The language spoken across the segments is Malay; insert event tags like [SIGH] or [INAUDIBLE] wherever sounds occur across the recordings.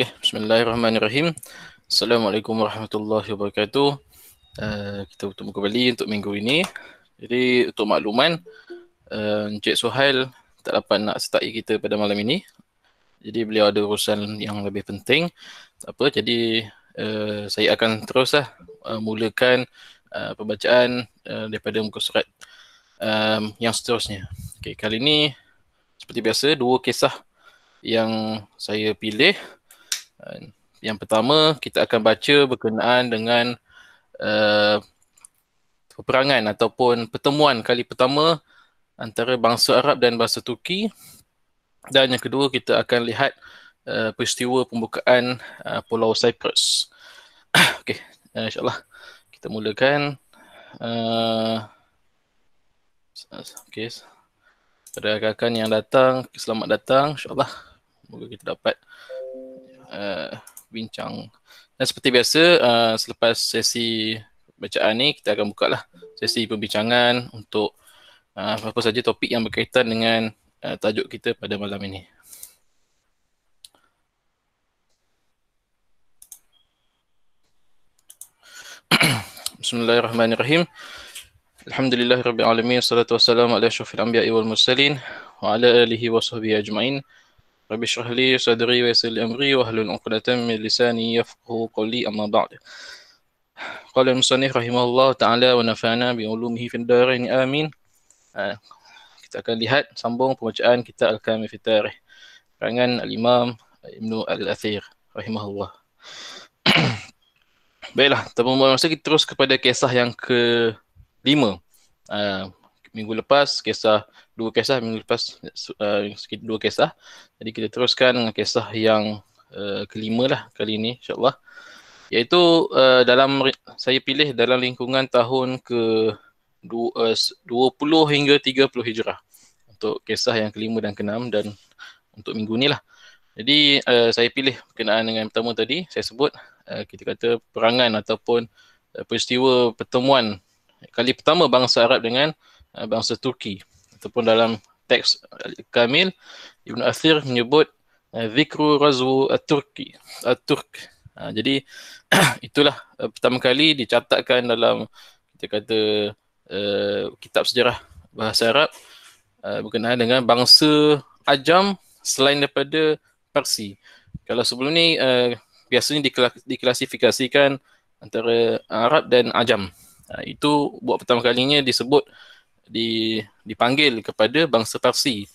Okay, Bismillahirrahmanirrahim. Assalamualaikum warahmatullahi wabarakatuh. Uh, kita bertemu kembali untuk minggu ini. Jadi untuk makluman, uh, eh, Cik Suhail tak dapat nak setai kita pada malam ini. Jadi beliau ada urusan yang lebih penting. Tak apa, jadi uh, saya akan teruslah uh, mulakan uh, pembacaan uh, daripada muka surat um, yang seterusnya. Okay, kali ini seperti biasa dua kisah yang saya pilih. Yang pertama kita akan baca berkenaan dengan uh, peperangan ataupun pertemuan kali pertama antara bangsa Arab dan bangsa Turki. Dan yang kedua kita akan lihat uh, peristiwa pembukaan uh, Pulau Cyprus. [COUGHS] Okey, uh, insyaAllah kita mulakan. Uh, Okey, pada rakan yang datang, selamat datang insyaAllah. Moga kita dapat uh, uh, bincang. Dan seperti biasa, uh, selepas sesi bacaan ni, kita akan buka lah sesi perbincangan untuk uh, apa saja topik yang berkaitan dengan uh, tajuk kita pada malam ini. [CLEARS THROAT] Bismillahirrahmanirrahim. Alhamdulillahirabbil alamin. Wassalatu wassalamu ala asyrafil anbiya'i wal wa ala alihi wa sahbihi ajma'in. Rabbi syrahli sadri wa yassirli amri wa hlul 'uqdatam min lisani yafqahu qawli amma ba'd. Qala al-musannif rahimahullah ta'ala wa nafa'ana bi 'ulumihi fid amin. Ha, kita akan lihat sambung pembacaan kita al-kami fi tarikh. Rangan al-Imam Ibnu al-Athir rahimahullah. [COUGHS] Baiklah, tanpa membuang masa kita terus kepada kisah yang ke lima. Ha, minggu lepas kisah dua kisah minggu lepas uh, dua kisah. Jadi kita teruskan dengan kisah yang uh, kelima lah kali ini insyaallah. Iaitu uh, dalam saya pilih dalam lingkungan tahun ke uh, dua 20 hingga 30 Hijrah untuk kisah yang kelima dan keenam dan untuk minggu ni lah. Jadi uh, saya pilih berkenaan dengan yang pertama tadi saya sebut uh, kita kata perangan ataupun uh, peristiwa pertemuan kali pertama bangsa Arab dengan Eh, bangsa Turki ataupun dalam teks Kamil Ibn Athir menyebut eh, zikru razu at-Turki at-Turk eh, ha, jadi [CLEARS THROAT] itulah pertama kali dicatatkan dalam kita kata kitab sejarah bahasa Arab berkenaan dengan bangsa Ajam selain daripada Persi kalau sebelum ni biasanya diklasifikasikan antara Arab dan Ajam ha, itu buat pertama kalinya disebut di dipanggil kepada bangsa Parsi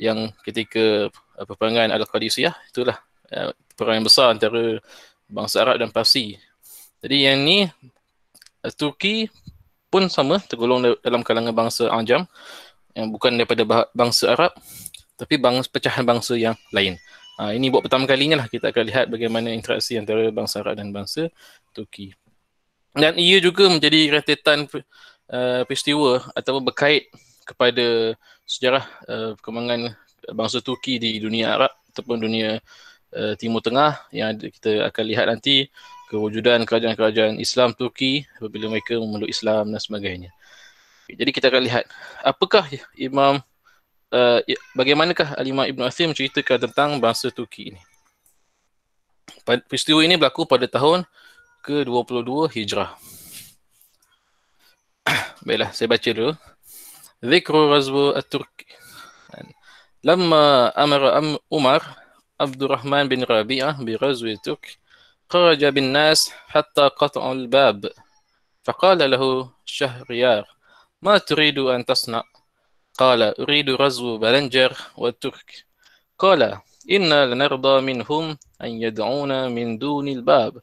yang ketika uh, peperangan Al-Qadisiyah itulah uh, peperangan besar antara bangsa Arab dan Parsi. Jadi yang ni uh, Turki pun sama tergolong dalam kalangan bangsa Anjam yang bukan daripada bangsa Arab tapi bangsa pecahan bangsa yang lain. Ha, ini buat pertama kalinya lah kita akan lihat bagaimana interaksi antara bangsa Arab dan bangsa Turki. Dan ia juga menjadi retetan uh, peristiwa ataupun berkait kepada sejarah uh, perkembangan bangsa Turki di dunia Arab ataupun dunia uh, Timur Tengah yang kita akan lihat nanti kewujudan kerajaan-kerajaan Islam Turki apabila mereka memeluk Islam dan sebagainya. Jadi kita akan lihat apakah Imam uh, bagaimanakah Al-Imam Ibn Athir menceritakan tentang bangsa Turki ini. Peristiwa ini berlaku pada tahun ke-22 Hijrah. Baiklah, saya baca dulu. Zikru Ghazwu At-Turki. لما أمر عمر عبد الرحمن بن ربيعة بغزو الترك خرج بالناس حتى قطعوا الباب فقال له شهريار ما تريد أن تصنع؟ قال أريد غزو بلنجر والترك قال إنا لنرضى منهم أن يدعونا من دون الباب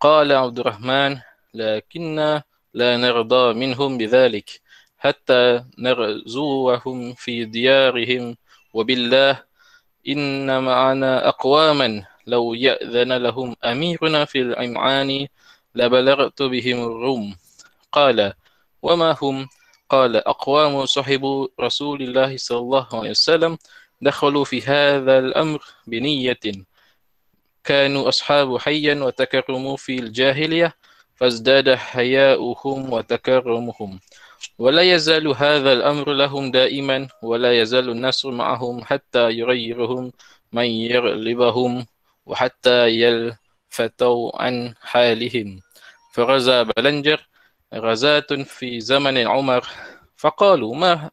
قال عبد الرحمن لكن لا نرضى منهم بذلك حتى نرزوهم في ديارهم وبالله إن معنا أقواما لو يأذن لهم أميرنا في العمعان لبلغت بهم الروم قال وما هم قال أقوام صحب رسول الله صلى الله عليه وسلم دخلوا في هذا الأمر بنية كانوا أصحاب حيا وتكرموا في الجاهلية فازداد حياؤهم وتكرمهم ولا يزال هذا الأمر لهم دائما ولا يزال النصر معهم حتى يغيرهم من يغلبهم وحتى يلفتوا عن حالهم فغزا بلنجر غزاة في زمن عمر فقالوا ما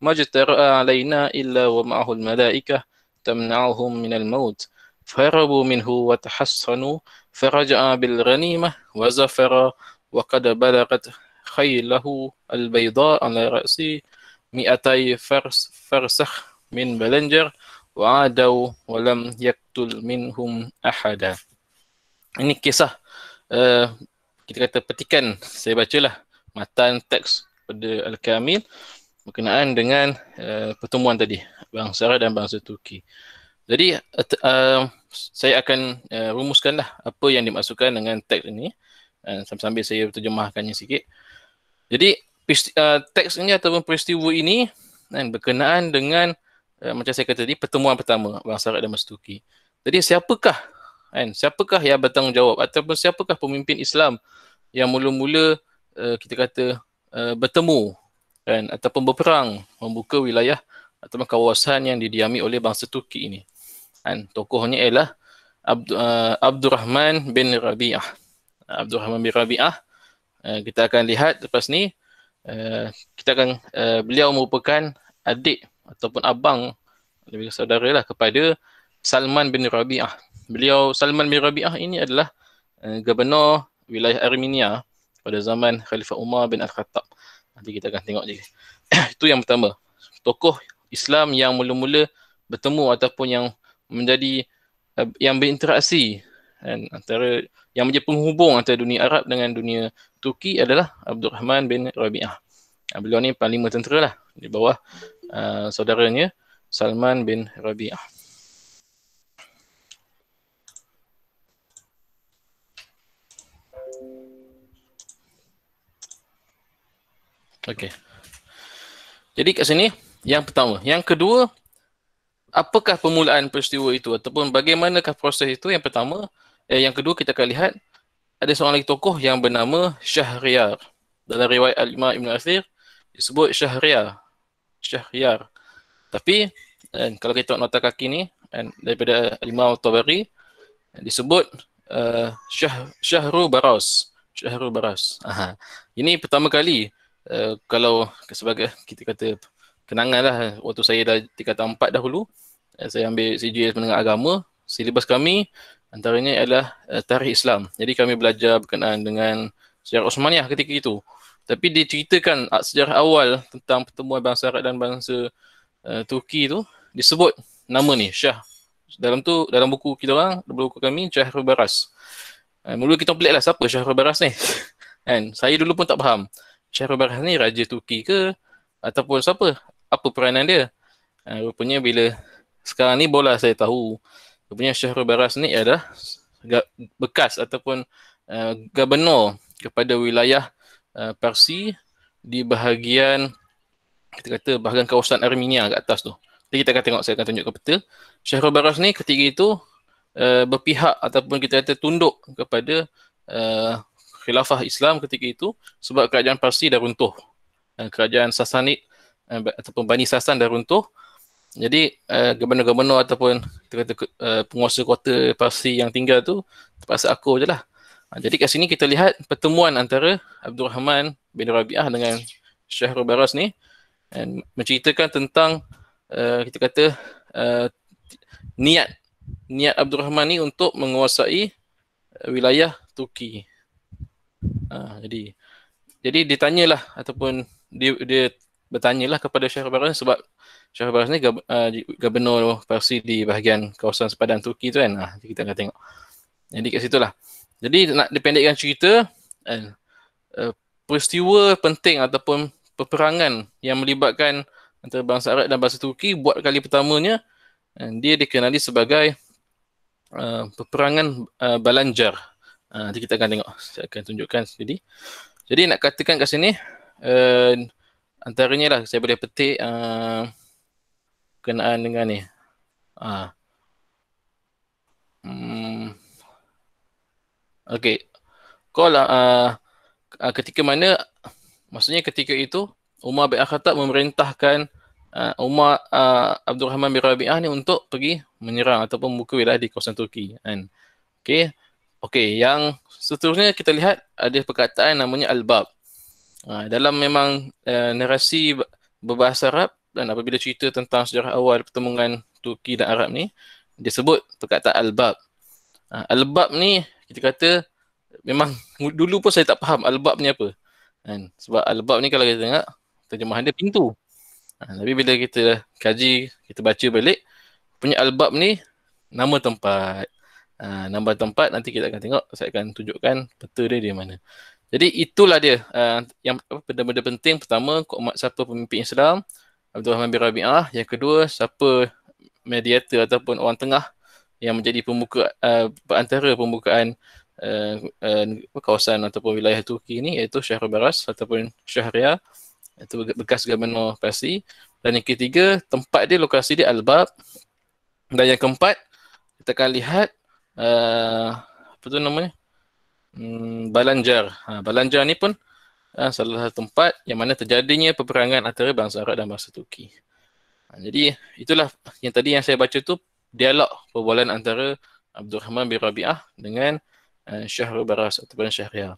ما اجترأ علينا إلا ومعه الملائكة تمنعهم من الموت فهربوا منه وتحصنوا faraja'a bil ranimah wa zafara wa qad balagat khaylahu al bayda ala ra'si mi'atay fars farsakh min balanjar wa adaw yaktul minhum ahada ini kisah uh, kita kata petikan saya bacalah matan teks pada al-kamil berkenaan dengan uh, pertemuan tadi bangsa Arab dan bangsa Turki. Jadi uh, uh, saya akan uh, rumuskanlah apa yang dimaksudkan dengan teks ini uh, sambil saya terjemahkannya sikit. Jadi uh, teks ini ataupun peristiwa ini kan uh, berkenaan dengan uh, macam saya kata tadi pertemuan pertama Bangsa Arab dan Mastuki. Jadi siapakah kan uh, siapakah yang bertanggungjawab ataupun siapakah pemimpin Islam yang mula-mula uh, kita kata uh, bertemu kan uh, ataupun berperang membuka wilayah atau kawasan yang didiami oleh bangsa Turki ini. Kan? Tokohnya ialah Abdu, uh, Abdul Rahman bin Rabi'ah. Abdul Rahman bin Rabi'ah. Uh, kita akan lihat lepas ni uh, kita akan uh, beliau merupakan adik ataupun abang lebih saudara lah kepada Salman bin Rabi'ah. Beliau Salman bin Rabi'ah ini adalah uh, gubernur wilayah Armenia pada zaman Khalifah Umar bin Al-Khattab. Nanti kita akan tengok dia. [COUGHS] Itu yang pertama. Tokoh Islam yang mula-mula bertemu ataupun yang menjadi uh, yang berinteraksi kan, antara yang menjadi penghubung antara dunia Arab dengan dunia Turki adalah Abdul Rahman bin Rabi'ah. Uh, beliau ni panglima tentera lah di bawah uh, saudaranya Salman bin Rabi'ah. Okey. Jadi kat sini yang pertama, yang kedua apakah permulaan peristiwa itu ataupun bagaimanakah proses itu yang pertama eh, yang kedua kita akan lihat ada seorang lagi tokoh yang bernama Syahriar dalam riwayat Al-Imam Ibn Athir disebut Syahriar Syahriar tapi eh, kalau kita tengok nota kaki ni eh, daripada Al-Imam Tabari eh, disebut uh, Syah Syahru Baras Syahru Baras Aha. ini pertama kali uh, kalau sebagai kita kata kenangan lah waktu saya dah tingkatan empat dahulu eh, saya ambil CGS menengah agama silibus kami antaranya adalah uh, eh, tarikh Islam jadi kami belajar berkenaan dengan sejarah Osmaniyah ketika itu tapi diceritakan ah, sejarah awal tentang pertemuan bangsa Arab dan bangsa uh, Turki tu disebut nama ni Shah dalam tu dalam buku kita orang buku kami Shah Rubaras uh, mula kita pelik lah siapa Shah Rubaras ni [LAUGHS] And saya dulu pun tak faham Shah Rubaras ni raja Turki ke ataupun siapa apa peranan dia. Ha, rupanya bila sekarang ni bola saya tahu rupanya Syahrul Baras ni ada bekas ataupun uh, gubernur kepada wilayah uh, Parsi di bahagian kita kata bahagian kawasan Armenia kat atas tu. Jadi kita akan tengok saya akan tunjuk ke peta. Syahrul Baras ni ketika itu uh, berpihak ataupun kita kata tunduk kepada uh, khilafah Islam ketika itu sebab kerajaan Parsi dah runtuh. Uh, kerajaan Sasanid Eh, ataupun Bani Sasan dah runtuh. Jadi uh, gubernur-gubernur ataupun kata, uh, eh, penguasa kota Parsi yang tinggal tu terpaksa aku je lah. Uh, jadi kat sini kita lihat pertemuan antara Abdul Rahman bin Rabi'ah dengan Syahrul Baras ni and menceritakan tentang uh, kita kata uh, niat niat Abdul Rahman ni untuk menguasai uh, wilayah Turki. Uh, jadi jadi ditanyalah ataupun dia dia bertanyalah kepada Syekh Barus sebab Syekh Barus ni uh, gubernur Parsi di bahagian kawasan sepadan Turki tu kan. Ah, kita akan tengok. Jadi kat situlah. Jadi nak dipendekkan cerita uh, peristiwa penting ataupun peperangan yang melibatkan antara bangsa Arab dan bangsa Turki buat kali pertamanya uh, dia dikenali sebagai uh, peperangan uh, Balanjar. Uh, kita akan tengok. Saya akan tunjukkan sendiri. Jadi nak katakan kat sini uh, antaranya lah saya boleh petik uh, kenaan dengan ni. Uh. Hmm. Okay. Call uh, uh, ketika mana maksudnya ketika itu Umar bin Khattab memerintahkan uh, Umar uh, Abdul Rahman bin Rabi'ah ni untuk pergi menyerang ataupun buka wilayah di kawasan Turki kan. okay. Okey, yang seterusnya kita lihat ada perkataan namanya al-bab. Ha, dalam memang uh, narasi berbahasa Arab dan apabila cerita tentang sejarah awal pertemuan Turki dan Arab ni dia sebut perkataan albab. Ha, bab Uh, ni kita kata memang dulu pun saya tak faham albab ni apa. Kan? Sebab albab ni kalau kita tengok terjemahan dia pintu. Uh, tapi bila kita kaji, kita baca balik punya albab ni nama tempat. Uh, nama tempat nanti kita akan tengok saya akan tunjukkan peta dia di mana. Jadi itulah dia uh, yang benda-benda penting pertama siapa pemimpin Islam Abdul Rahman bin Rabi'ah yang kedua siapa mediator ataupun orang tengah yang menjadi pembuka uh, antara pembukaan uh, uh, kawasan ataupun wilayah Turki ini iaitu Syahr Baras ataupun Syahriah itu bekas Gamenor Persi dan yang ketiga tempat dia lokasi dia Albab. dan yang keempat kita akan lihat uh, apa tu namanya hmm, Balanjar. Ha, Balanjar ni pun ha, salah satu tempat yang mana terjadinya peperangan antara bangsa Arab dan bangsa Turki. Ha, jadi itulah yang tadi yang saya baca tu dialog perbualan antara Abdul Rahman bin Rabi'ah dengan uh, ha, Syahrul Baras ataupun Syahriah.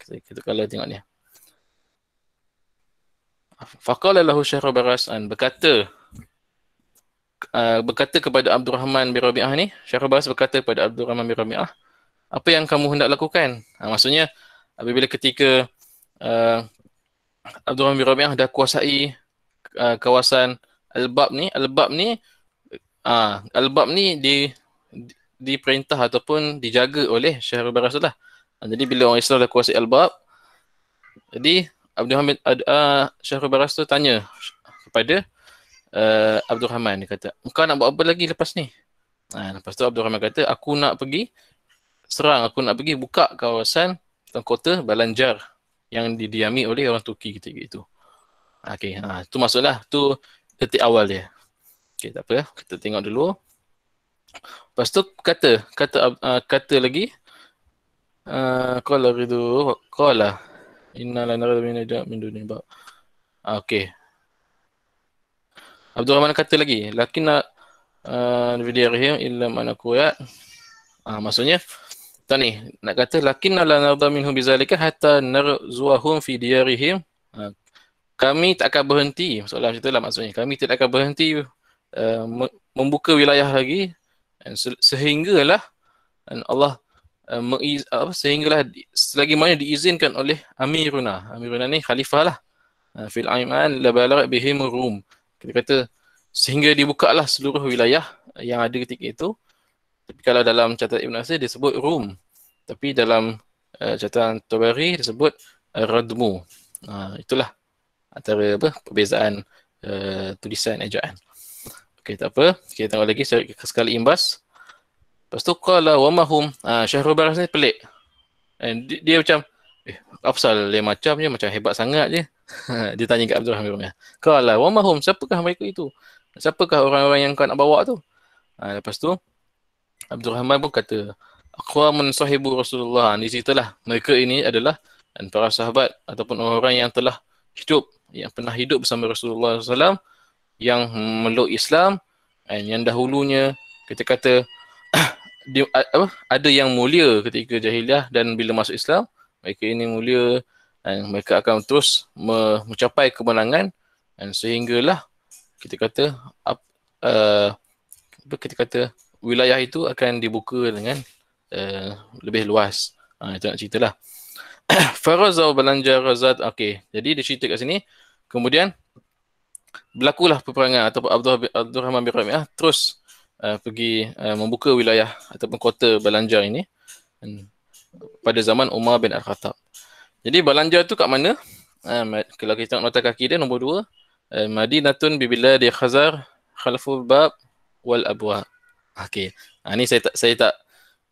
Kita, kita kalau tengok ni. Faqala lahu Syahrul Baras an berkata uh, berkata kepada Abdul Rahman bin Rabi'ah ni, Syahrul Baras berkata kepada Abdul Rahman bin Rabi'ah, apa yang kamu hendak lakukan? Ha, maksudnya apabila ketika uh, Abdul Rahman bin Rabi'ah dah kuasai uh, kawasan Al-Bab ni, Al-Bab ni uh, al ni di diperintah di ataupun dijaga oleh Syahrul Barasalah. Uh, ha, jadi bila orang Islam dah kuasai Al-Bab jadi Abdul Hamid Ad, uh, Syahrul Baras tanya kepada uh, Abdul Rahman dia kata, "Kau nak buat apa lagi lepas ni?" Ha, lepas tu Abdul Rahman kata, "Aku nak pergi serang aku nak pergi buka kawasan dan kota Balanjar yang didiami oleh orang Turki ketika gitu. Okey, ha, tu maksudlah tu detik awal dia. Okey, tak apa, kita tengok dulu. Lepas tu kata, kata uh, kata lagi qala uh, lah, ridu qala lah. inna la nara min ja min dunya ba. Okey. Abdul Rahman kata lagi, lakinna uh, nabiyyi rahim illa man ya. Ah uh, maksudnya tak ni nak kata lakin la nadha minhu bizalika hatta narzuahum fi diarihim ha. kami tak akan berhenti soalan macam itulah maksudnya kami tidak akan berhenti uh, membuka wilayah lagi and sehinggalah Allah uh, mengiz, apa sehinggalah selagi mana diizinkan oleh amiruna amiruna ni khalifah lah ha, fil aiman la balagh bihim rum kita kata sehingga dibuka lah seluruh wilayah yang ada ketika itu tapi kalau dalam catatan Ibn Asir disebut Rum. Tapi dalam uh, catatan Tabari disebut uh, eh, Radmu. Uh, itulah antara apa perbezaan uh, tulisan ejaan. Okey tak apa. Kita tengok lagi sekali imbas. Lepas tu qala wa mahum. uh, ha, Syahrul Baras ni pelik. And dia, dia macam eh afsal dia macam je macam hebat sangat je. [LAUGHS] dia tanya kat Abdul Rahman Rumiah. Qala wa mahum siapakah mereka itu? Siapakah orang-orang yang kau nak bawa tu? Ah lepas tu Abdul Rahman pun kata Aqwamun sahibu Rasulullah Di situ lah mereka ini adalah dan para sahabat ataupun orang yang telah hidup yang pernah hidup bersama Rasulullah SAW yang meluk Islam dan yang dahulunya kita kata [CLEARS THROAT] di, apa, ada yang mulia ketika jahiliah dan bila masuk Islam mereka ini mulia dan mereka akan terus me, mencapai kemenangan dan sehinggalah kita kata uh, apa kita kata wilayah itu akan dibuka dengan uh, lebih luas. Ha, itu nak ceritalah. [COUGHS] Farazau belanja razat. Okey, jadi dia cerita kat sini. Kemudian berlakulah peperangan ataupun Abdul, Abdul Rahman bin Rabi'ah terus uh, pergi uh, membuka wilayah ataupun kota Balanjar ini pada zaman Umar bin Al-Khattab. Jadi Balanjar tu kat mana? Uh, kalau kita tengok nota kaki dia nombor dua. Uh, Madinatun bibila di khazar khalaful bab wal abwa. Okey. Ha, ni saya tak saya tak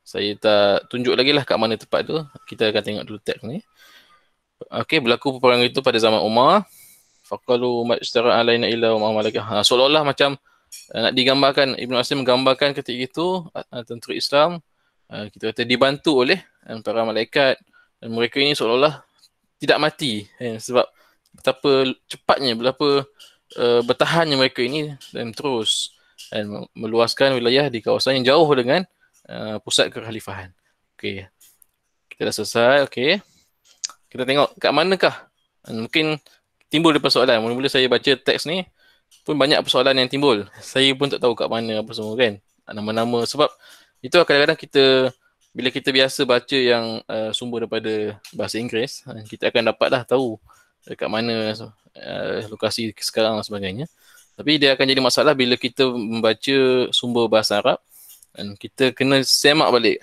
saya tak tunjuk lagi lah kat mana tempat tu. Kita akan tengok dulu teks ni. Okey, berlaku peperangan itu pada zaman Umar. Faqalu majtara alaina illa wa malaka. Ha, seolah-olah macam uh, nak digambarkan Ibnu Asim menggambarkan ketika itu uh, tentera Islam uh, kita kata dibantu oleh uh, para malaikat dan mereka ini seolah-olah tidak mati eh, sebab betapa cepatnya berapa uh, bertahannya mereka ini dan terus dan meluaskan wilayah di kawasan yang jauh dengan uh, pusat kekhalifahan. Okey. Kita dah selesai. Okey. Kita tengok kat manakah? And mungkin timbul daripada soalan. Mula-mula saya baca teks ni pun banyak persoalan yang timbul. Saya pun tak tahu kat mana apa semua kan. Nama-nama sebab itu kadang-kadang kita bila kita biasa baca yang uh, sumber daripada bahasa Inggeris, kita akan dapatlah tahu dekat mana uh, lokasi sekarang dan sebagainya. Tapi dia akan jadi masalah bila kita membaca sumber bahasa Arab dan kita kena semak balik.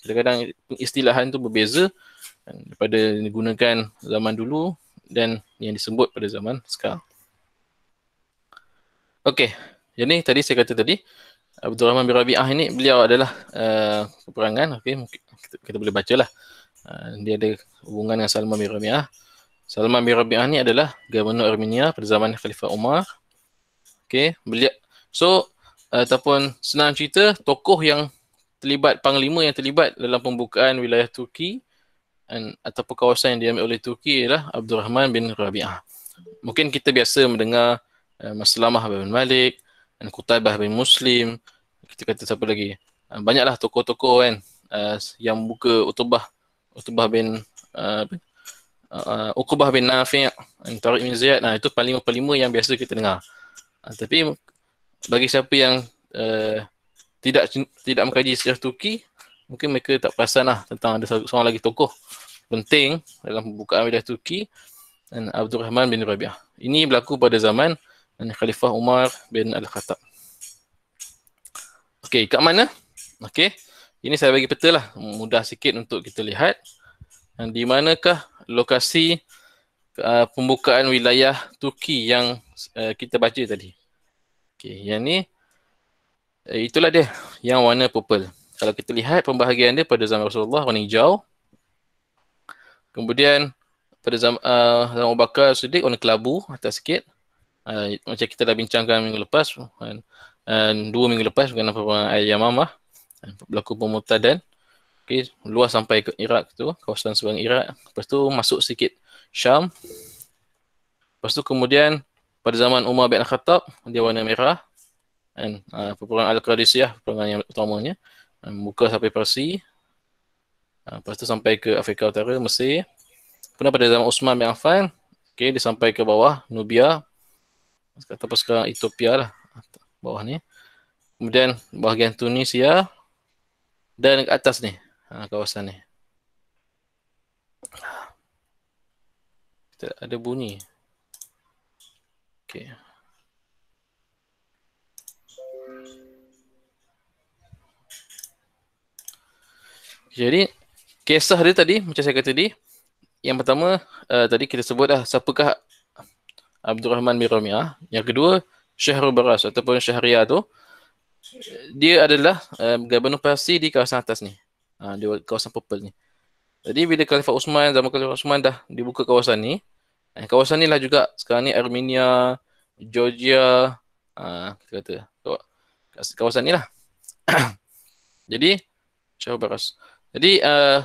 kadang-kadang istilahan tu berbeza daripada digunakan zaman dulu dan yang disebut pada zaman sekarang. Okey, jadi tadi saya kata tadi Abdul Rahman bin Rabi'ah ini beliau adalah uh, peperangan, okey kita, kita boleh bacalah. Uh, dia ada hubungan dengan Salman bin Rabi'ah. Salman bin Rabi'ah ni adalah gubernur Armenia pada zaman Khalifah Umar Okay, beliau. So, uh, ataupun senang cerita, tokoh yang terlibat, panglima yang terlibat dalam pembukaan wilayah Turki and, ataupun kawasan yang diambil oleh Turki ialah Abdul Rahman bin Rabi'ah. Mungkin kita biasa mendengar uh, eh, Maslamah bin Malik, dan Qutaibah bin Muslim, kita kata siapa lagi. Uh, banyaklah tokoh-tokoh kan uh, yang buka utubah, utubah bin uh, Uh, Uqbah bin Nafi' Tariq bin Ziyad nah, Itu panglima-panglima yang biasa kita dengar Ha, tapi bagi siapa yang uh, tidak tidak mengkaji sejarah Turki, mungkin mereka tak perasan lah tentang ada seorang lagi tokoh penting dalam pembukaan wilayah Turki dan Abdul Rahman bin Rabiah. Ini berlaku pada zaman Khalifah Umar bin Al-Khattab. Okey, kat mana? Okey. Ini saya bagi peta lah, mudah sikit untuk kita lihat. Dan di manakah lokasi uh, pembukaan wilayah Turki yang uh, kita baca tadi. Okey, yang ni uh, itulah dia yang warna purple. Kalau kita lihat pembahagian dia pada zaman Rasulullah warna hijau. Kemudian pada zaman uh, zaman Abu Bakar Siddiq warna kelabu atas sikit. Uh, macam kita dah bincangkan minggu lepas kan. Uh, dua minggu lepas dengan apa Al Yamamah berlaku pemutadan okey luas sampai ke Iraq tu kawasan sebelah Iraq lepas tu masuk sikit Syam. Lepas tu kemudian pada zaman Umar bin Khattab dia warna merah dan uh, peperangan Al-Qadisiyah peperangan yang utamanya muka sampai Persi. Uh, lepas tu sampai ke Afrika Utara, Mesir. Kemudian pada zaman Uthman bin Affan, okey dia sampai ke bawah Nubia. Kata pas sekarang Ethiopia lah bawah ni. Kemudian bahagian Tunisia dan ke atas ni, uh, kawasan ni. Kita ada bunyi. Okey. Jadi kisah dia tadi macam saya kata tadi yang pertama uh, tadi kita sebut dah siapakah Abdul Rahman bin Ramiah. Yang kedua Syahrul Baras ataupun Syahriah tu dia adalah uh, eh, gabanu pasti di kawasan atas ni. uh, di kawasan purple ni. Jadi bila Khalifah Uthman, zaman Khalifah Uthman dah dibuka kawasan ni, eh, kawasan ni lah juga sekarang ni Armenia, Georgia, uh, kita kata kawasan ni lah. [CLEARS THROAT] Jadi, cakap beras. Jadi, uh,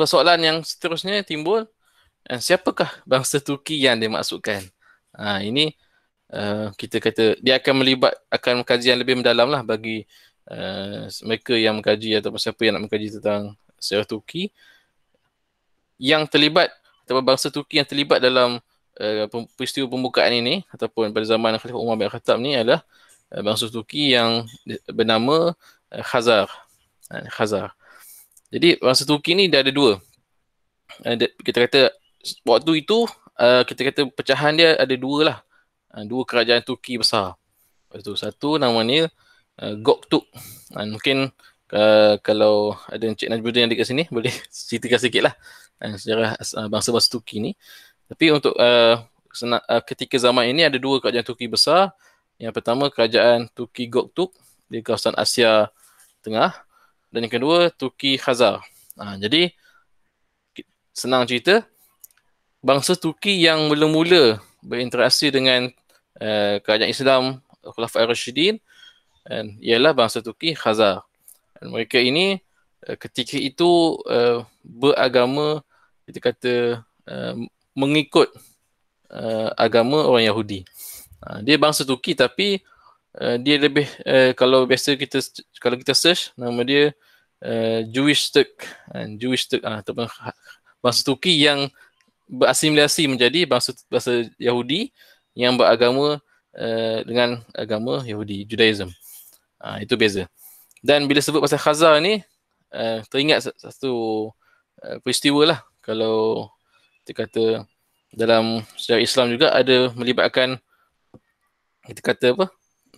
persoalan yang seterusnya timbul, eh, siapakah bangsa Turki yang dimaksudkan? Ha, uh, ini uh, kita kata dia akan melibat akan mengkaji yang lebih mendalam lah bagi uh, mereka yang mengkaji ataupun siapa yang nak mengkaji tentang sejarah Turki yang terlibat ataupun bangsa Turki yang terlibat dalam uh, peristiwa pembukaan ini ataupun pada zaman Khalifah Umar bin Khattab ni adalah uh, bangsa Turki yang bernama uh, Khazar. Uh, Khazar. Jadi bangsa Turki ni dia ada dua. Uh, kita kata waktu itu uh, kita kata pecahan dia ada dua lah. Uh, dua kerajaan Turki besar. Lepas tu satu namanya uh, Goktuk. Uh, mungkin uh, kalau ada Encik Najmuddin yang dekat sini boleh [LAUGHS] ceritakan sikit lah uh, sejarah uh, eh, bangsa-bangsa Turki ni. Tapi untuk uh, sena- uh, ketika zaman ini ada dua kerajaan Turki besar. Yang pertama kerajaan Turki Goktuk di kawasan Asia Tengah dan yang kedua Turki Khazar. Uh, jadi senang cerita bangsa Turki yang mula-mula berinteraksi dengan uh, kerajaan Islam Khulafa Ar-Rashidin ialah bangsa Turki Khazar. Dan mereka ini uh, ketika itu uh, beragama kita kata uh, mengikut uh, agama orang Yahudi. Uh, dia bangsa Turki tapi uh, dia lebih uh, kalau biasa kita kalau kita search nama dia uh, Jewish Turk dan ha, uh, Jewish Turk uh, ataupun ha, bangsa Turki yang berasimilasi menjadi bangsa bangsa Yahudi yang beragama uh, dengan agama Yahudi Judaism. Uh, itu beza. Dan bila sebut pasal khazar ni, uh, teringat satu uh, peristiwa lah. Kalau kita kata dalam sejarah Islam juga ada melibatkan kita kata apa?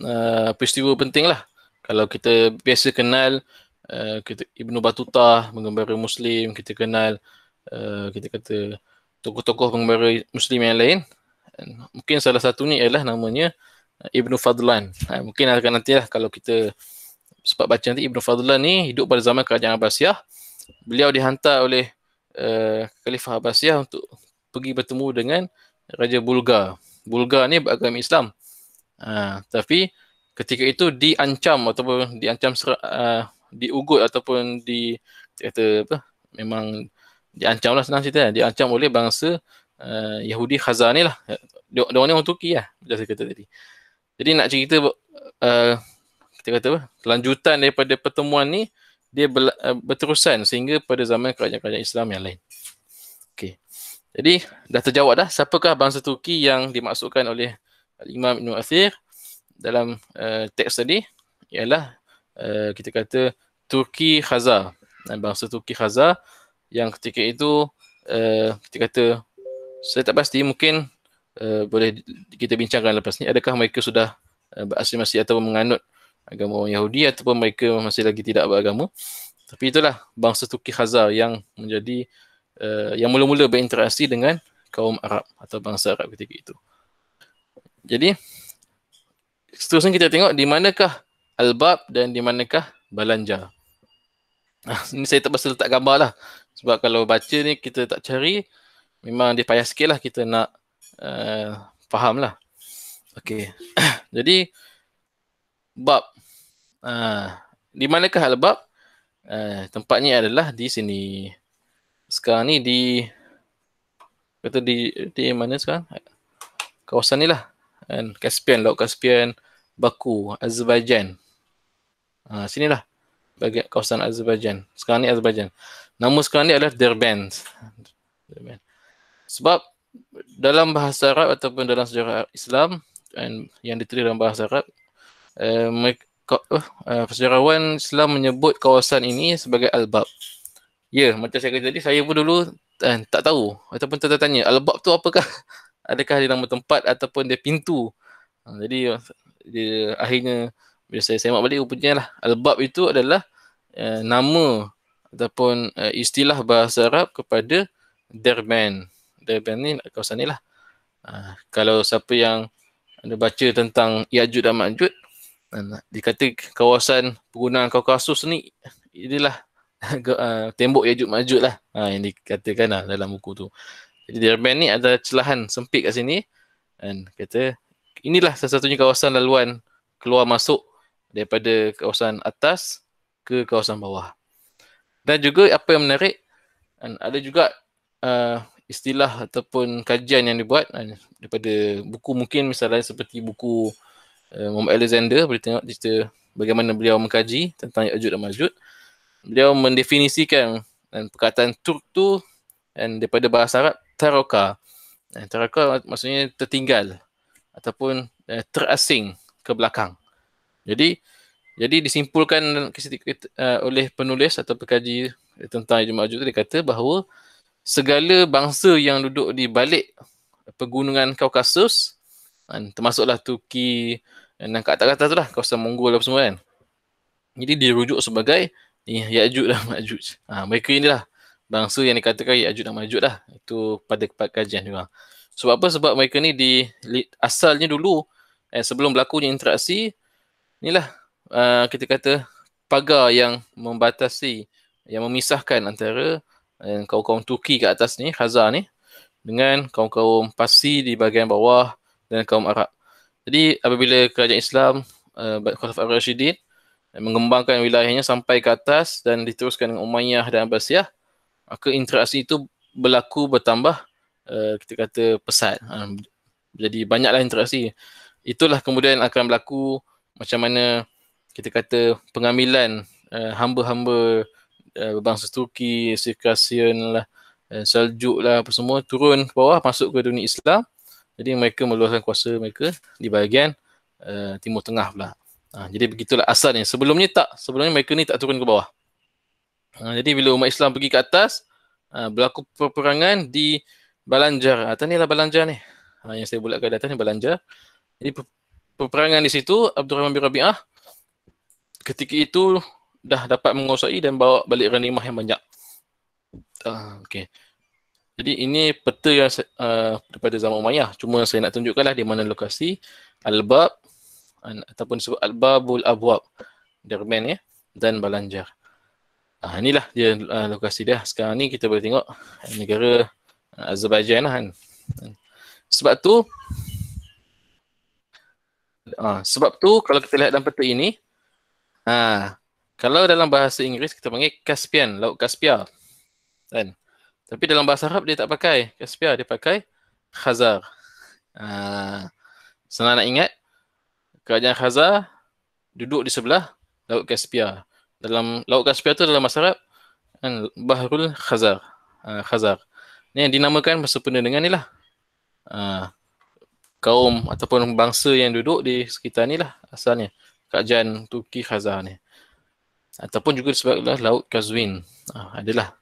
Uh, peristiwa penting lah. Kalau kita biasa kenal uh, Ibnu Batuta mengembara Muslim, kita kenal uh, kita kata tokoh-tokoh pengembara Muslim yang lain. Mungkin salah satu ni ialah namanya Ibnu Fadlan. Uh, mungkin akan nantilah kalau kita sebab baca nanti Ibnu Fadlan ni hidup pada zaman kerajaan Abbasiyah. Beliau dihantar oleh uh, Khalifah Abbasiyah untuk pergi bertemu dengan Raja Bulgar. Bulgar ni beragama Islam. Uh, tapi ketika itu diancam ataupun diancam serak, uh, diugut ataupun di kata apa memang diancam lah senang cerita diancam oleh bangsa uh, Yahudi Khazar ni lah dia orang ni orang Turki lah macam saya kata jadi nak cerita uh, kita kata apa? kelanjutan daripada pertemuan ni dia eh, berterusan sehingga pada zaman kerajaan-kerajaan Islam yang lain. Okey. Jadi dah terjawab dah siapakah bangsa Turki yang dimasukkan oleh Imam Ibn Athir dalam uh, teks tadi ialah uh, kita kata Turki Khazar dan bangsa Turki Khazar yang ketika itu uh, kita kata saya tak pasti mungkin uh, boleh kita bincangkan lepas ni adakah mereka sudah uh, berasimasi atau menganut agama orang Yahudi ataupun mereka masih lagi tidak beragama. Tapi itulah bangsa Turki Khazar yang menjadi uh, yang mula-mula berinteraksi dengan kaum Arab atau bangsa Arab ketika itu. Jadi seterusnya kita tengok di manakah albab dan di manakah balanja. Nah, ini saya tak pasal letak gambar lah. Sebab kalau baca ni kita tak cari, memang dia payah sikit lah kita nak uh, faham lah. Okay. [CLEARS THROAT] Jadi, bab Ah, di manakah Al-Bab? Uh, tempatnya adalah di sini. Sekarang ni di kata di di mana sekarang? Kawasan ni lah. Kan? Caspian, Laut Caspian, Baku, Azerbaijan. Ha, uh, sinilah bagi kawasan Azerbaijan. Sekarang ni Azerbaijan. Nama sekarang ni adalah Derbent. Derbent. Sebab dalam bahasa Arab ataupun dalam sejarah Islam yang ditulis dalam bahasa Arab uh, uh, eh, eh, sejarawan Islam menyebut kawasan ini sebagai Al-Bab. Ya, yeah, macam saya kata tadi, saya pun dulu eh, tak tahu ataupun tertanya, Al-Bab tu apakah? [LAUGHS] Adakah dia nama tempat ataupun dia pintu? Ha, jadi, dia akhirnya bila saya semak balik, rupanya lah Al-Bab itu adalah eh, nama ataupun eh, istilah bahasa Arab kepada Derben. Derben ni kawasan ni lah. Ha, kalau siapa yang ada baca tentang Yajud dan Makjud, dikata kawasan penggunaan Kaukasus ni inilah uh, [LAUGHS] tembok Yajud Majud lah ha, yang dikatakan lah dalam buku tu. Jadi Derben ni ada celahan sempit kat sini dan kata inilah salah satunya kawasan laluan keluar masuk daripada kawasan atas ke kawasan bawah. Dan juga apa yang menarik ada juga uh, istilah ataupun kajian yang dibuat uh, daripada buku mungkin misalnya seperti buku Eh, Mom Alexander boleh tengok cerita bagaimana beliau mengkaji tentang Ya'jud dan Ma'jud. Beliau mendefinisikan dan eh, perkataan Turk tu dan eh, daripada bahasa Arab taraka. Eh, taraka maksudnya tertinggal ataupun eh, terasing ke belakang. Jadi jadi disimpulkan oleh penulis atau pekaji tentang Ya'jud Ma'jud tu dia kata bahawa segala bangsa yang duduk di balik pegunungan Kaukasus termasuklah Turki, dan kat atas-atas tu lah kawasan Mongol lah semua kan jadi dirujuk sebagai ni Ya'jud ya dan lah, [LAUGHS] Ma'jud ha, mereka inilah bangsa yang dikatakan Ya'jud ya dan Ma'jud lah itu pada kepada kajian ni lah. sebab apa? sebab mereka ni di asalnya dulu eh, sebelum berlakunya interaksi inilah uh, ah, kita kata pagar yang membatasi yang memisahkan antara eh, kaum-kaum Turki kat atas ni Hazar ni dengan kaum-kaum Pasi di bahagian bawah dan kaum Arab jadi apabila kerajaan Islam uh, Khalifah Al-Rashidin eh, mengembangkan wilayahnya sampai ke atas dan diteruskan dengan Umayyah dan Abbasiyah, maka interaksi itu berlaku bertambah uh, kita kata pesat. Uh, jadi banyaklah interaksi. Itulah kemudian akan berlaku macam mana kita kata pengambilan hamba-hamba uh, bangsa Turki, Circassian lah, uh, Seljuk lah apa semua turun ke bawah masuk ke dunia Islam jadi mereka meluaskan kuasa mereka di bahagian uh, timur tengah pula. Ha, jadi begitulah asalnya. Sebelumnya tak. Sebelumnya mereka ni tak turun ke bawah. Ha, jadi bila umat Islam pergi ke atas, ha, berlaku peperangan di Balanjar. Ha, atas ni lah Balanjar ni. Ha, yang saya bulatkan di atas ni Balanjar. Jadi peperangan di situ, Abdul Rahman bin Rabi'ah ketika itu dah dapat menguasai dan bawa balik ranimah yang banyak. Ha, ah, okay. Jadi ini peta yang uh, daripada zaman Umayyah. Cuma saya nak tunjukkanlah di mana lokasi Al-Bab ataupun sebut Al-Babul Abwab. Dermen ya. Dan Balanjar. Uh, inilah dia uh, lokasi dia. Sekarang ni kita boleh tengok uh, negara uh, Azerbaijan lah kan. Sebab tu uh, sebab tu kalau kita lihat dalam peta ini uh, kalau dalam bahasa Inggeris kita panggil Caspian, Laut Kaspia. Kan? Uh, tapi dalam bahasa Arab dia tak pakai Kaspia, dia pakai Khazar. Uh, senang nak ingat, kerajaan Khazar duduk di sebelah Laut Kaspia. Dalam Laut Kaspia tu dalam bahasa Arab, kan, Bahrul Khazar. Uh, Khazar. Ini yang dinamakan bersepena dengan ni lah. Uh, kaum ataupun bangsa yang duduk di sekitar ni lah asalnya. Kerajaan Turki Khazar ni. Ataupun juga disebabkan Laut Kazwin. Uh, adalah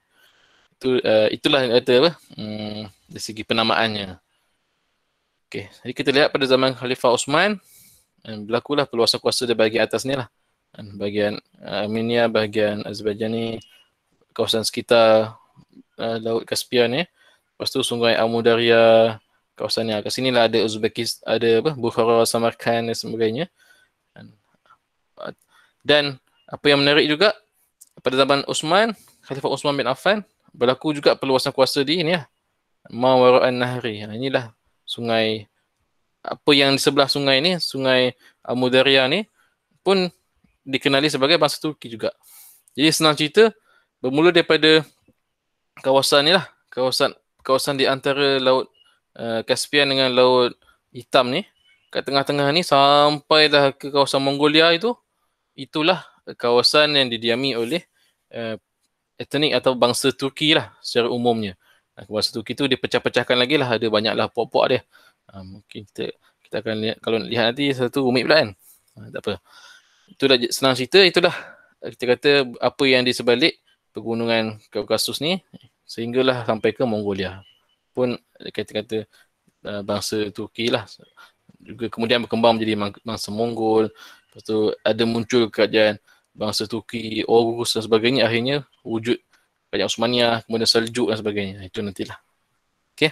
itu uh, itulah yang kata apa hmm, dari segi penamaannya okey jadi kita lihat pada zaman khalifah Uthman dan berlakulah peluasan kuasa dia bagi atas ni lah bagian uh, eh, Armenia bahagian Azerbaijan kawasan sekitar uh, laut Kaspia ni lepas tu sungai Amudaria kawasan yang kat sini lah ada Uzbekistan ada apa Bukhara Samarkand dan sebagainya dan apa yang menarik juga pada zaman Uthman Khalifah Uthman bin Affan berlaku juga perluasan kuasa di ini lah. Mawara'an Nahri. Ha, inilah sungai apa yang di sebelah sungai ni, sungai Mudaria ni pun dikenali sebagai bangsa Turki juga. Jadi senang cerita bermula daripada kawasan ni lah, kawasan kawasan di antara laut Caspian eh, uh, dengan laut hitam ni kat tengah-tengah ni sampai dah ke kawasan Mongolia itu itulah kawasan yang didiami oleh uh, etnik atau bangsa Turki lah secara umumnya. Bangsa Turki tu dia pecah-pecahkan lagi lah. Ada banyaklah puak-puak dia. Ha, mungkin kita kita akan lihat kalau nak lihat nanti satu rumit pula kan. Ha, tak apa. Itulah senang cerita. Itulah kita kata apa yang di sebalik pergunungan Kaukasus ni sehinggalah sampai ke Mongolia pun kita kata uh, ah, bangsa Turki lah juga kemudian berkembang menjadi bangsa Mongol lepas tu ada muncul kerajaan bangsa Turki, Orus dan sebagainya akhirnya wujud banyak Osmania, kemudian Seljuk dan sebagainya. Itu nantilah. Okey.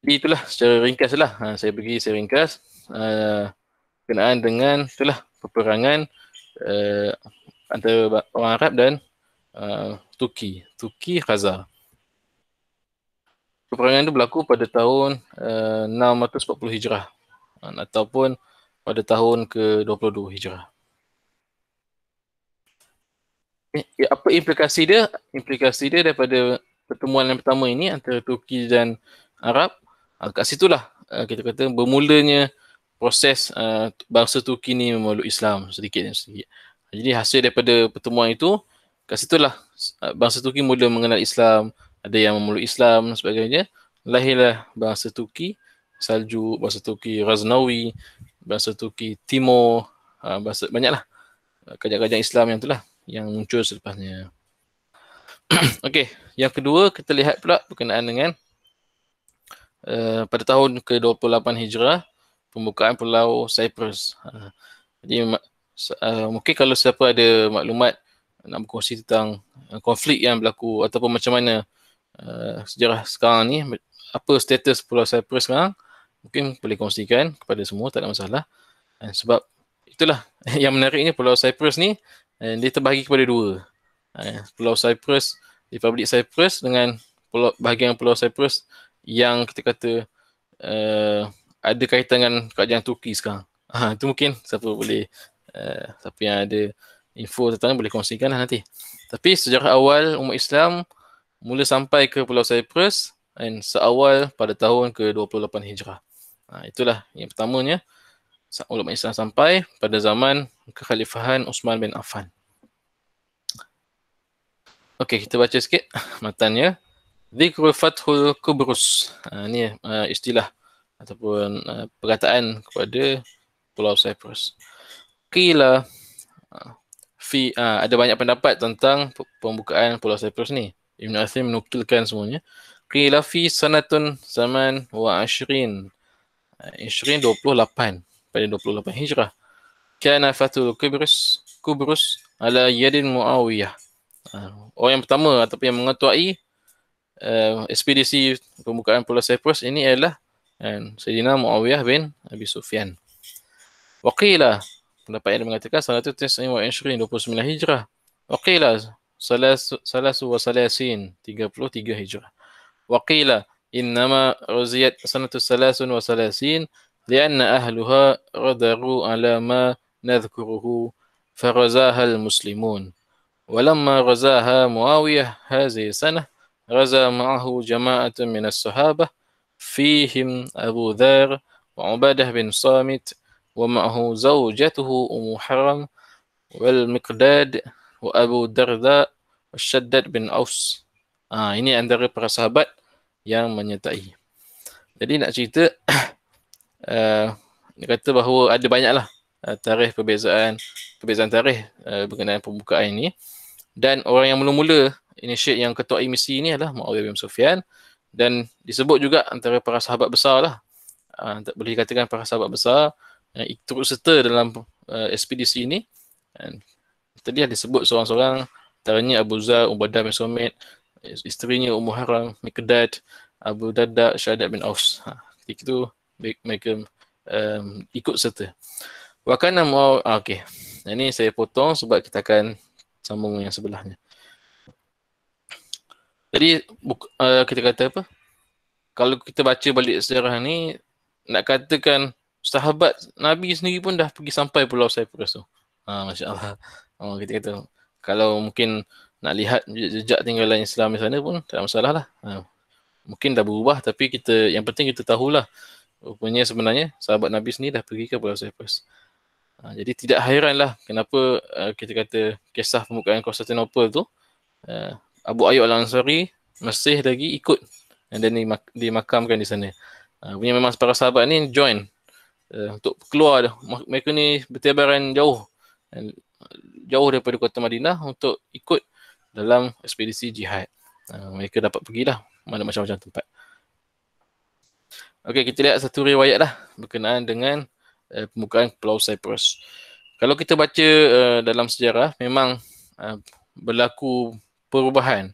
Jadi itulah secara ringkaslah. Ha, saya pergi saya ringkas. Uh, kenaan dengan itulah peperangan uh, antara orang Arab dan uh, Turki. Turki Khazar. Peperangan itu berlaku pada tahun uh, 640 Hijrah. Uh, ataupun pada tahun ke-22 Hijrah. Ya, apa implikasi dia? Implikasi dia daripada pertemuan yang pertama ini antara Turki dan Arab, uh, kat situlah uh, kita kata bermulanya proses uh, bangsa Turki ni memeluk Islam sedikit dan sedikit. Jadi hasil daripada pertemuan itu, kat situlah uh, bangsa Turki mula mengenal Islam, ada yang memeluk Islam dan sebagainya. Lahirlah bangsa Turki, Salju, bangsa Turki Raznawi, bangsa Turki Timur, uh, bangsa, banyaklah kajian-kajian Islam yang itulah yang muncul selepasnya. [CLEARS THROAT] Okey, yang kedua kita lihat pula berkenaan dengan uh, pada tahun ke-28 Hijrah pembukaan Pulau Cyprus. Uh, jadi uh, mungkin kalau siapa ada maklumat nak berkongsi tentang uh, konflik yang berlaku ataupun macam mana uh, sejarah sekarang ni apa status Pulau Cyprus sekarang mungkin boleh kongsikan kepada semua tak ada masalah. Uh, sebab itulah [LAUGHS] yang menariknya Pulau Cyprus ni And dia terbahagi kepada dua. Ha, pulau Cyprus, Republik Cyprus dengan pulau, bahagian Pulau Cyprus yang kita kata uh, ada kaitan dengan kerajaan Turki sekarang. [LAUGHS] Ha, itu mungkin siapa boleh, uh, siapa yang ada info tentang boleh kongsikan lah nanti. Tapi sejarah awal umat Islam mula sampai ke Pulau Cyprus and seawal pada tahun ke-28 Hijrah. Ha, itulah yang pertamanya ulama Islam sampai pada zaman kekhalifahan Uthman bin Affan. Okey, kita baca sikit [LAUGHS] matanya. Dhikrul Fathul Kubrus. Ha, ini uh, ha, istilah ataupun uh, ha, perkataan kepada Pulau Cyprus. Qila ha, fi uh, ada banyak pendapat tentang pembukaan Pulau Cyprus ni. Ibn Athim menukilkan semuanya. Kila fi sanatun zaman wa ashrin. Ashrin 28 pada 28 Hijrah. Kana fatul Kubrus Kubrus ala Yadin Muawiyah. Uh, orang yang pertama ataupun yang mengetuai uh, ekspedisi pembukaan Pulau Cyprus ini ialah uh, Sayyidina Muawiyah bin Abi Sufyan. Waqila pendapat yang mengatakan salah itu tes ini insyirin 29 Hijrah. Waqila salasu wa salasin 33 Hijrah. Waqila innama ruziyat sanatu salasun wa salasin لأن أهلها غدروا على ما نذكره فغزاها المسلمون ولما غزاها معاوية هذه السنة غزا معه جماعة من الصحابة فيهم أبو ذر وعبادة بن صامت ومعه زوجته أم حرم والمقداد وأبو الدرداء والشدد بن أوس آه ini antara para sahabat yang menyertai. Jadi nak cerita Eh, dia kata bahawa ada banyaklah uh, tarikh perbezaan perbezaan tarikh uh, berkenaan pembukaan ini dan orang yang mula-mula initiate yang ketua misi ini adalah Muawiyah bin Sufyan dan disebut juga antara para sahabat besar lah uh, ah, tak boleh dikatakan para sahabat besar yang ikut serta dalam uh, ekspedisi ini dan tadi disebut seorang-seorang antaranya Abu Zar, Ubadah bin Somit isterinya Ummu Haram, Miqdad, Abu Dadda, Syahadat bin Aus ha, ketika itu mereka um, ikut serta. Wakana mau ah, okey. Yang ini saya potong sebab kita akan sambung yang sebelahnya. Jadi buk, uh, kita kata apa? Kalau kita baca balik sejarah ni nak katakan sahabat Nabi sendiri pun dah pergi sampai Pulau Cyprus tu. Ha, Masya Allah. Oh, ha, kita kata kalau mungkin nak lihat jejak tinggalan Islam di sana pun tak masalah lah. Ha, mungkin dah berubah tapi kita yang penting kita tahulah Rupanya sebenarnya sahabat Nabi sendiri dah pergi ke Pulau Cyprus. Ha, jadi tidak hairanlah kenapa uh, kita kata kisah pembukaan Konstantinopel tu uh, Abu Ayyub Al-Ansari masih lagi ikut dan dan dimak- dimakamkan di sana. Uh, punya memang para sahabat ni join uh, untuk keluar mereka ni bertebaran jauh dan jauh daripada kota Madinah untuk ikut dalam ekspedisi jihad. Uh, mereka dapat pergilah mana macam-macam tempat. Okey, kita lihat satu riwayat lah berkenaan dengan uh, pembukaan Pulau Cyprus. Kalau kita baca uh, dalam sejarah, memang uh, berlaku perubahan.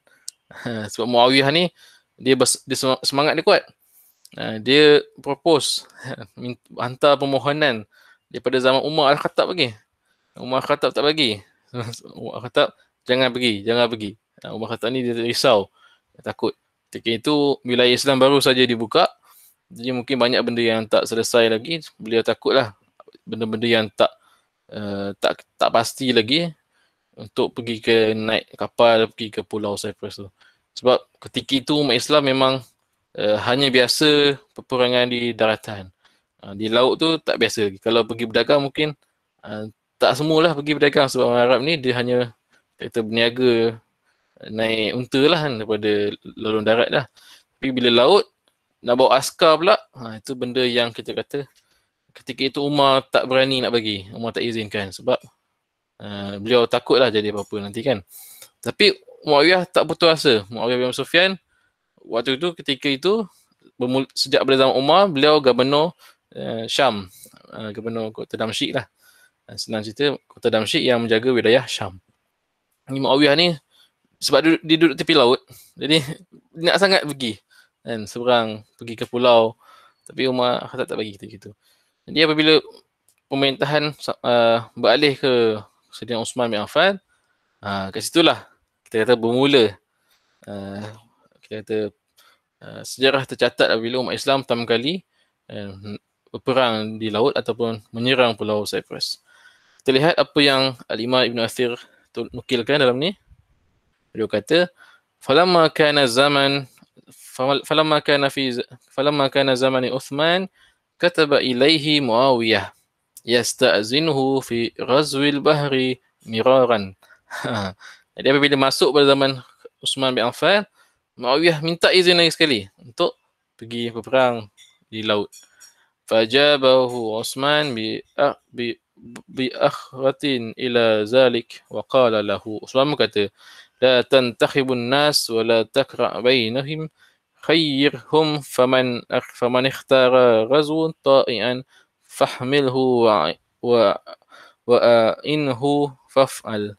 [LAUGHS] Sebab Muawiyah ni, dia, dia semangat dia kuat. Uh, dia propose, [LAUGHS] hantar permohonan daripada zaman Umar Al-Khattab pergi. Umar Al-Khattab tak pergi. [LAUGHS] Umar Al-Khattab, jangan pergi, jangan pergi. Umar Al-Khattab ni dia risau, dia takut. Ketika itu, wilayah Islam baru saja dibuka, jadi mungkin banyak benda yang tak selesai lagi. Beliau takutlah benda-benda yang tak uh, tak tak pasti lagi untuk pergi ke naik kapal pergi ke Pulau Cyprus tu. Sebab ketika itu umat Islam memang uh, hanya biasa peperangan di daratan. Uh, di laut tu tak biasa lagi. Kalau pergi berdagang mungkin uh, tak semualah pergi berdagang sebab orang Arab ni dia hanya kata berniaga eh, naik unta lah kan, daripada lorong darat lah. Tapi bila laut nak bawa askar pula ha, itu benda yang kita kata ketika itu Umar tak berani nak bagi Umar tak izinkan sebab uh, beliau takutlah jadi apa-apa nanti kan tapi Muawiyah tak putus asa Muawiyah bin Sufyan waktu itu ketika itu sejak pada zaman Umar beliau gubernur uh, Syam uh, gubernur kota Damsyik lah uh, senang cerita kota Damsyik yang menjaga wilayah Syam ni Muawiyah ni sebab dia duduk tepi laut jadi nak sangat pergi kan seberang pergi ke pulau tapi Umar Khattab tak bagi kita gitu. Jadi apabila pemerintahan uh, beralih ke Saidina Uthman bin Affan, uh, kat situlah kita kata bermula uh, kita kata uh, sejarah tercatat apabila umat Islam pertama kali uh, berperang di laut ataupun menyerang pulau Cyprus. Kita lihat apa yang Al-Imam Ibn Athir nukilkan dalam ni. Beliau kata, "Falamma kana zaman فلما كان في فلما كان زمن عثمان كتب إليه معاوية يستأذنه في غزو البحر مرارا Jadi apabila masuk pada zaman Uthman bin Affan, Muawiyah minta izin lagi sekali untuk pergi berperang di laut. Fajabahu Uthman bi bi bi akhratin ila zalik wa qala lahu Uthman berkata la tantakhibun nas wa la takra bainahum خيرهم فمن فمن اختار غزو wa wa و inhu فافعل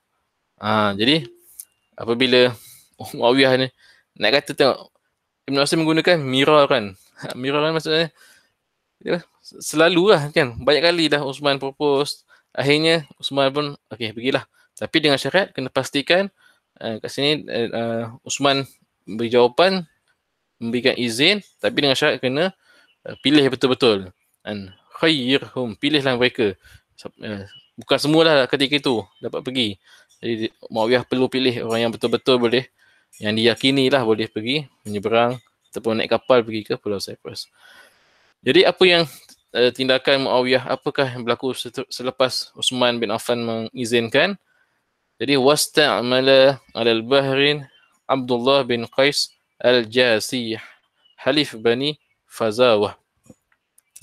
ha, jadi apabila [LAUGHS] Muawiyah ni nak kata tengok Ibn Asim menggunakan mirror kan ha, mirror kan maksudnya ya, selalu lah kan banyak kali dah Usman propose akhirnya Usman pun okey pergilah tapi dengan syarat kena pastikan uh, kat sini uh, Usman beri jawapan memberikan izin tapi dengan syarat kena uh, pilih betul-betul and khayyirhum pilihlah mereka eh, bukan semualah ketika itu dapat pergi jadi Muawiyah perlu pilih orang yang betul-betul boleh yang diyakinilah boleh pergi menyeberang ataupun naik kapal pergi ke Pulau Cyprus jadi apa yang uh, tindakan Muawiyah apakah yang berlaku selepas Uthman bin Affan mengizinkan jadi wasta'mala 'ala al-bahrin Abdullah bin Qais al-jasi halif bani fazawah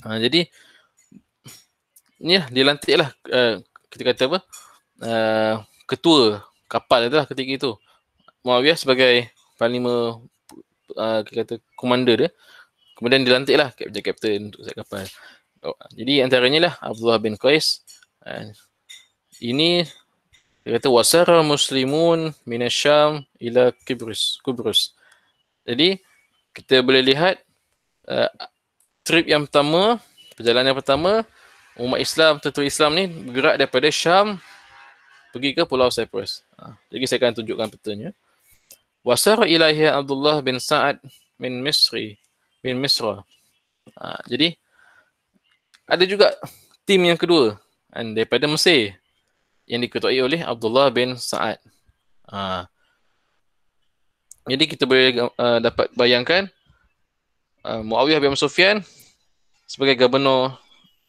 ha, jadi ni lah, dilantiklah uh, kita kata apa uh, ketua kapal itulah ketika itu Muawiyah sebagai panglima uh, kita kata komander dia kemudian dilantiklah jadi kapten untuk set kapal oh, jadi antaranya lah Abdullah bin Qais uh, ini dia kata wasara muslimun minasyam ila kibris kubrus jadi kita boleh lihat uh, trip yang pertama, perjalanan yang pertama umat Islam, tentu Islam ni bergerak daripada Syam pergi ke Pulau Cyprus. Ha, jadi saya akan tunjukkan petanya. Wasar ilaihi Abdullah bin Sa'ad min Misri bin Misra. Ha, jadi ada juga tim yang kedua and daripada Mesir yang diketuai oleh Abdullah bin Sa'ad. Ha, jadi kita boleh uh, dapat bayangkan uh, Muawiyah bin Sufyan sebagai gubernur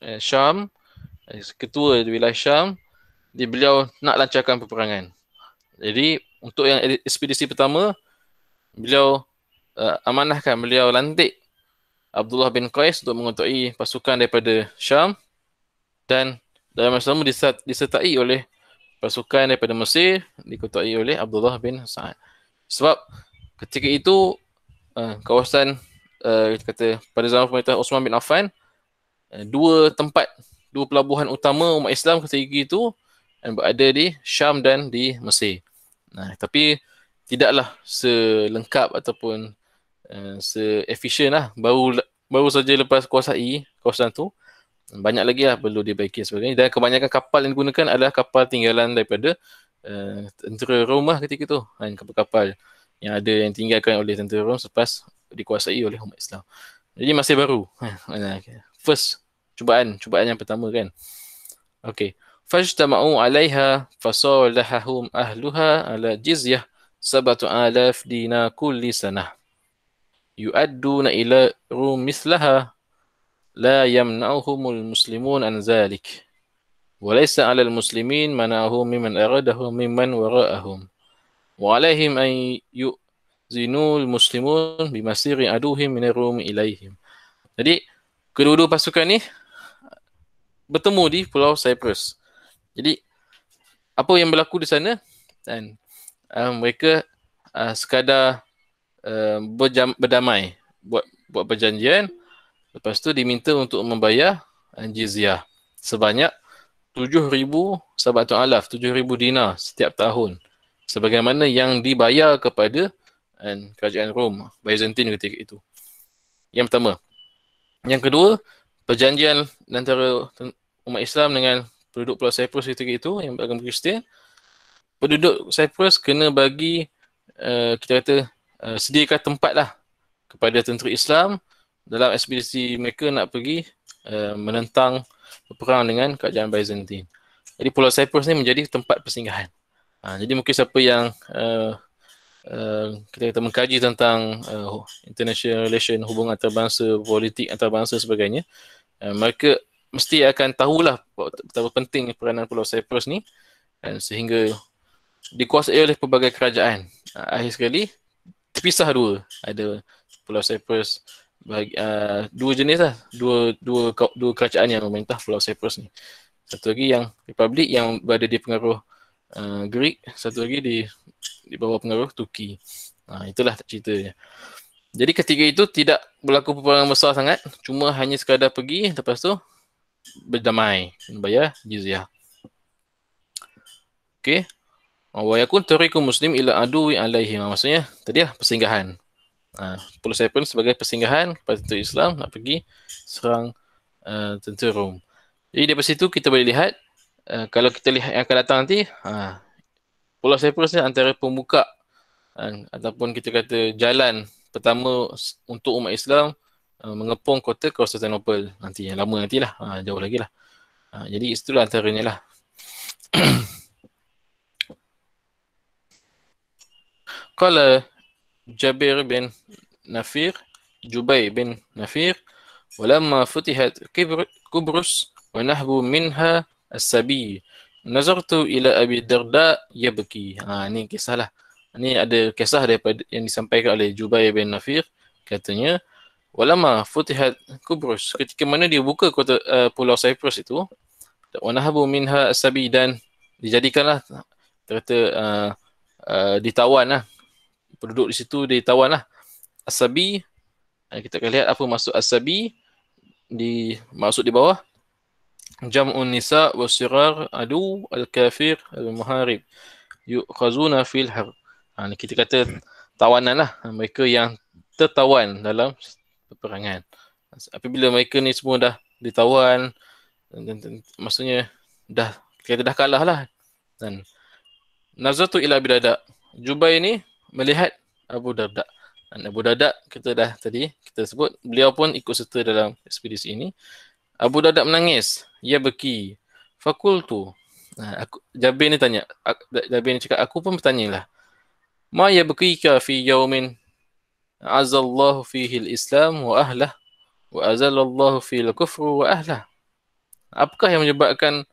uh, Syam, uh, ketua di wilayah Syam, di beliau nak lancarkan peperangan. Jadi untuk yang ekspedisi pertama, beliau uh, amanahkan, beliau lantik Abdullah bin Qais untuk mengutuki pasukan daripada Syam dan dalam masa sama disertai oleh pasukan daripada Mesir dikutuki oleh Abdullah bin Sa'ad. Sebab ketika itu uh, kawasan uh, kata pada zaman pemerintahan Osman bin Affan uh, dua tempat dua pelabuhan utama umat Islam ketika itu yang berada di Syam dan di Mesir. Nah, tapi tidaklah selengkap ataupun uh, seefisien lah baru baru saja lepas kuasa kuasai kuasa tu banyak lagi lah perlu diperbaiki sebagainya dan kebanyakan kapal yang digunakan adalah kapal tinggalan daripada uh, tentera Roma ketika itu kan, kapal-kapal uh, yang ada yang tinggalkan oleh tentera Rom selepas dikuasai oleh umat Islam. Jadi masih baru. Ha, First cubaan, cubaan yang pertama kan. Okay. Fajtama'u alaiha fasawlahahum ahluha ala jizyah sabatu alaf dina kulli sanah. Yu'adduna ila rum mislaha la yamna'uhumul muslimun an zalik. Walaysa ala al-muslimin mana'ahum mimman aradahum mimman wara'ahum wa alaihim ay yuzinul muslimun bimasiri aduhim minarum rum ilaihim jadi kedua-dua pasukan ni bertemu di pulau cyprus jadi apa yang berlaku di sana dan uh, mereka uh, sekadar uh, berjam, berdamai buat buat perjanjian lepas tu diminta untuk membayar uh, jizyah sebanyak 7000 sahabat tu alaf 7000 dinar setiap tahun sebagaimana yang dibayar kepada dan kerajaan Rom Byzantine ketika itu. Yang pertama. Yang kedua, perjanjian antara umat Islam dengan penduduk Pulau Cyprus ketika itu yang beragama Kristian. Penduduk Cyprus kena bagi uh, kita kata uh, sediakan tempatlah kepada tentera Islam dalam ekspedisi mereka nak pergi uh, menentang perang dengan kerajaan Byzantine. Jadi Pulau Cyprus ni menjadi tempat persinggahan. Ha, jadi mungkin siapa yang uh, uh, kita kata mengkaji tentang uh, international relation, hubungan antarabangsa, politik antarabangsa sebagainya, uh, mereka mesti akan tahulah betapa penting peranan Pulau Cyprus ni dan sehingga dikuasai oleh pelbagai kerajaan. Uh, akhir sekali, terpisah dua. Ada Pulau Cyprus bagi, uh, dua jenis lah, dua, dua, dua kerajaan yang memerintah Pulau Cyprus ni. Satu lagi yang Republik yang berada di pengaruh uh, Greek, satu lagi di di bawah pengaruh Turki. Ha, itulah ceritanya. Jadi ketiga itu tidak berlaku peperangan besar sangat, cuma hanya sekadar pergi lepas tu berdamai, membayar jizyah. Okey. Ah, wa yakun tariqu muslim ila adui alaihi. Maksudnya tadi lah persinggahan. Ha, pun sebagai persinggahan kepada tentu Islam nak pergi serang uh, tentu Rom. Jadi daripada situ kita boleh lihat Eh, kalau kita lihat yang akan datang nanti, ha, Pulau Cyprus ni antara pembuka ha, ataupun kita kata jalan pertama untuk umat Islam ha, mengepung kota Constantinople nanti yang lama nantilah, ha, jauh lagi lah. Ha, jadi itulah antaranya lah. [COUGHS] Qala Jabir bin Nafir, Jubay bin Nafir, ولما futihat kubrus, كبرس ونهبوا منها As-Sabi Nazartu ila Abi Darda Yabki ha, ni kisah lah Ini ada kisah daripada yang disampaikan oleh Jubair bin Nafir Katanya Walama futihat Kubrus Ketika mana dia buka kota, uh, pulau Cyprus itu Wanahabu minha As-Sabi dan Dijadikanlah Terata uh, eh, uh, eh, Ditawan lah Penduduk di situ ditawan lah As-Sabi kita akan lihat apa maksud asabi di maksud di bawah jamun nisa wasirar adu al-kafir al-muharib yukhazuna fil har ha, ni kita kata tawanan lah ha, mereka yang tertawan dalam peperangan apabila mereka ni semua dah ditawan maksudnya dah kita dah kalah lah dan tu ila bidada jubai ni melihat Abu Darda dan Abu Darda kita dah tadi kita sebut beliau pun ikut serta dalam ekspedisi ini Abu Dadak menangis. Ya beki. Fakultu. Ha, aku, Jabir ni tanya. Jabir ni cakap, aku pun bertanya lah. Ma ya bekika fi yaumin azallahu fihi al-islam wa ahlah wa azallallahu fihi al-kufr wa ahlah. Apakah yang menyebabkan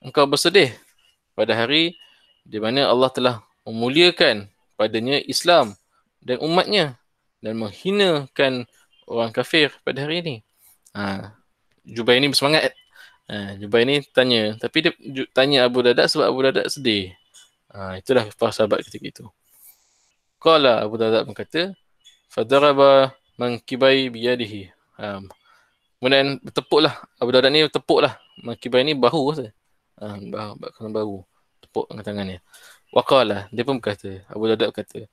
engkau bersedih pada hari di mana Allah telah memuliakan padanya Islam dan umatnya dan menghinakan orang kafir pada hari ini. Ha, Jubai ni bersemangat. Eh? Ha, Jubai ni tanya. Tapi dia tanya Abu Dadak sebab Abu Dadak sedih. Ha, itulah para sahabat ketika itu. Kala Abu Dadak berkata, Fadaraba mankibai biyadihi. Ha, kemudian bertepuklah. Abu Dadak ni bertepuklah. Mankibai ni bahu rasa. Ha, bahu, bahu, bahu. Tepuk dengan tangannya. Waqala. Dia pun berkata. Abu Dadak berkata,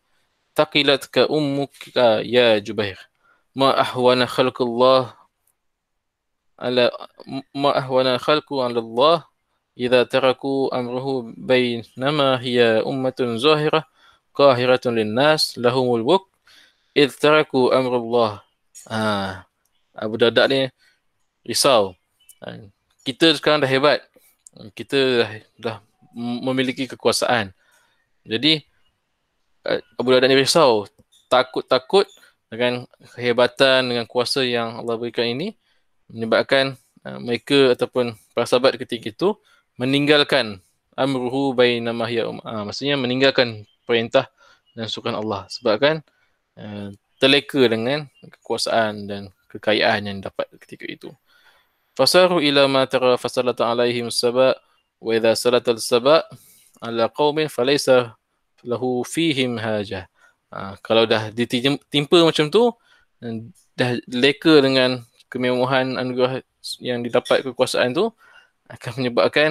Taqilat ka ummuka ya Jubair. Ma ahwana khalqullah ala ma ahwana khalqu ala Allah idza taraku amruhu bainama hiya ummatun zahirah qahiratun linnas lahumul buk idza taraku amru Allah ha Abu Dada ni risau ah، kita sekarang dah hebat kita dah, dah memiliki kekuasaan jadi ah، Abu Dada ni risau takut-takut dengan kehebatan dengan kuasa yang Allah berikan ini menyebabkan uh, mereka ataupun para sahabat ketika itu meninggalkan amruhu bainama ya um uh, maksudnya meninggalkan perintah dan sukan Allah sebabkan uh, terleka dengan kekuasaan dan kekayaan yang dapat ketika itu fasaru ila ma tara fasalata alaihim sabaq wa idza al sabaq ala qaumin falaysa lahu fihim haja. Uh, kalau dah ditimpa macam tu dah leka dengan kemewahan anugerah yang didapat kekuasaan tu akan menyebabkan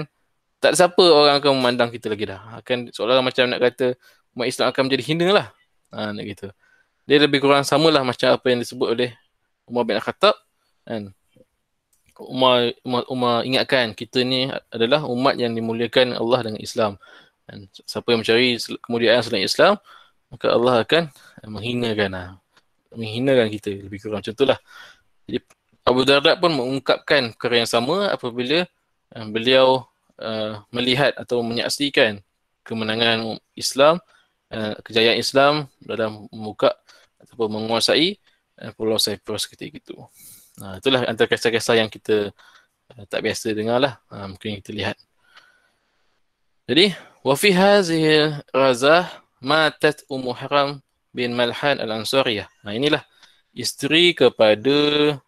tak ada siapa orang akan memandang kita lagi dah. Akan seolah-olah macam nak kata umat Islam akan menjadi hina lah. Ha, nak gitu. Dia lebih kurang samalah macam apa yang disebut oleh Umar bin Al-Khattab. Kan? Umar, Umar, Umar ingatkan kita ni adalah umat yang dimuliakan Allah dengan Islam. Kan? Siapa yang mencari kemuliaan selain Islam, maka Allah akan eh, menghinakan lah. Menghinakan kita lebih kurang macam itulah. Jadi Abu Darda pun mengungkapkan perkara yang sama apabila eh, beliau eh, melihat atau menyaksikan kemenangan Islam, eh, kejayaan Islam dalam membuka ataupun menguasai Pulau Cyprus ketika itu. Nah, itulah antara kisah-kisah yang kita tak biasa dengar lah. Ah, mungkin kita lihat. Jadi, wafi hazihi razah matat Ummu Haram bin Malhan al-Ansariyah. Nah, inilah isteri kepada